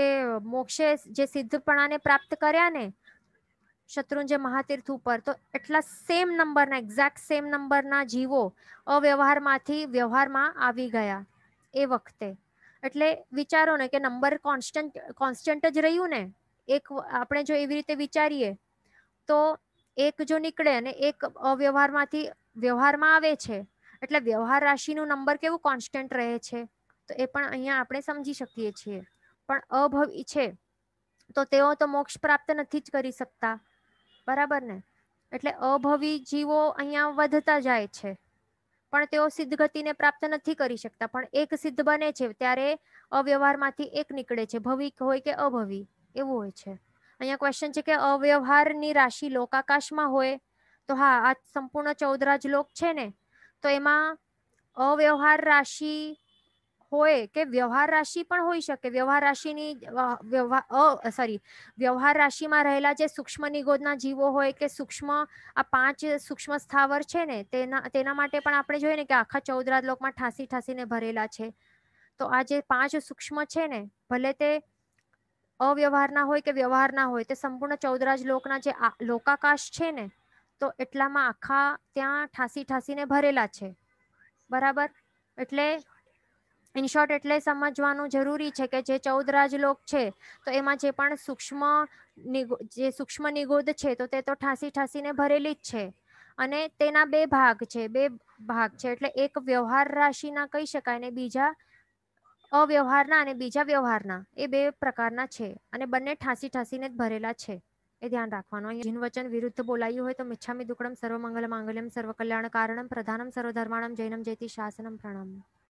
મોક્ષે જે સિદ્ધપણાને પ્રાપ્ત કર્યા ને શત્રુંજય મહાતીર્થ ઉપર તો એટલા સેમ નંબરના એક્ઝેક્ટ સેમ નંબરના જીવો અવ્યવહારમાંથી વ્યવહારમાં આવી ગયા એ વખતે એટલે વિચારો ને કે નંબર કોન્સ્ટન્ટ કોન્સ્ટન્ટ જ રહ્યું ને એક આપણે જો એવી રીતે વિચારીએ તો એક જો નીકળે અને એક અવ્યવહારમાંથી વ્યવહારમાં આવે છે એટલે વ્યવહાર રાશિનો નંબર કેવો કોન્સ્ટન્ટ રહે છે તો એ પણ અહીંયા આપણે સમજી શકીએ છીએ પણ અભવી છે તો તેઓ તો મોક્ષ પ્રાપ્ત નથી જ કરી શકતા બરાબર ને એટલે અભવી જીવો અહીંયા વધતા જાય છે પણ તેઓ સિદ્ધ ગતિને પ્રાપ્ત નથી કરી શકતા પણ એક સિદ્ધ બને છે ત્યારે અવ્યવહારમાંથી એક નીકળે છે ભવિક હોય કે અભવી એવું હોય છે અહીંયા ક્વેશ્ચન છે કે અવ્યવહારની રાશિ લોકાકાશમાં હોય તો હા આ સંપૂર્ણ ચૌદરાજ લોક છે ને તો એમાં અવ્યવહાર રાશિ હોય કે વ્યવહાર રાશિ પણ હોઈ શકે વ્યવહાર રાશિની વ્યવહાર સોરી વ્યવહાર રાશિમાં રહેલા જે સૂક્ષ્મ નિગોદના જીવો હોય કે સૂક્ષ્મ આ પાંચ સૂક્ષ્મ સ્થાવર છે ને તેના તેના માટે પણ આપણે જોઈએ ને કે આખા ચૌદરાજ લોકમાં ઠાસી ઠાસીને ભરેલા છે તો આ જે પાંચ સૂક્ષ્મ છે ને ભલે તે અવ્યવહારના હોય કે વ્યવહારના હોય તે સંપૂર્ણ ચૌદરાજ લોકના જે લોકાકાશ છે ને તો એટલામાં આખા ત્યાં ઠાસી ઠાસીને ભરેલા છે બરાબર એટલે ઇન શોર્ટ એટલે સમજવાનું જરૂરી છે કે જે ચૌદરાજ લોક છે તો એમાં જે પણ સૂક્ષ્મ જે સૂક્ષ્મ નિગોદ છે તો તે તો ઠાસી ઠાસીને ભરેલી જ છે અને તેના બે ભાગ છે બે ભાગ છે એટલે એક વ્યવહાર રાશિના કહી શકાય ને બીજા અવ્યવહારના અને બીજા વ્યવહારના એ બે પ્રકારના છે અને બંને ઠાંસી ઠાંસીને જ ભરેલા છે એ ધ્યાન રાખવાનું જીન વચન વિરુદ્ધ બોલાયું હોય તો મિચ્છામી દુકડમ સર્વમંગલ માંગલ્યમ સર્વકલ્યાણ કારણમ પ્રધાનમ સર્વધર્માણમ જૈનમ જૈતિ શાસનમ પ્રણામ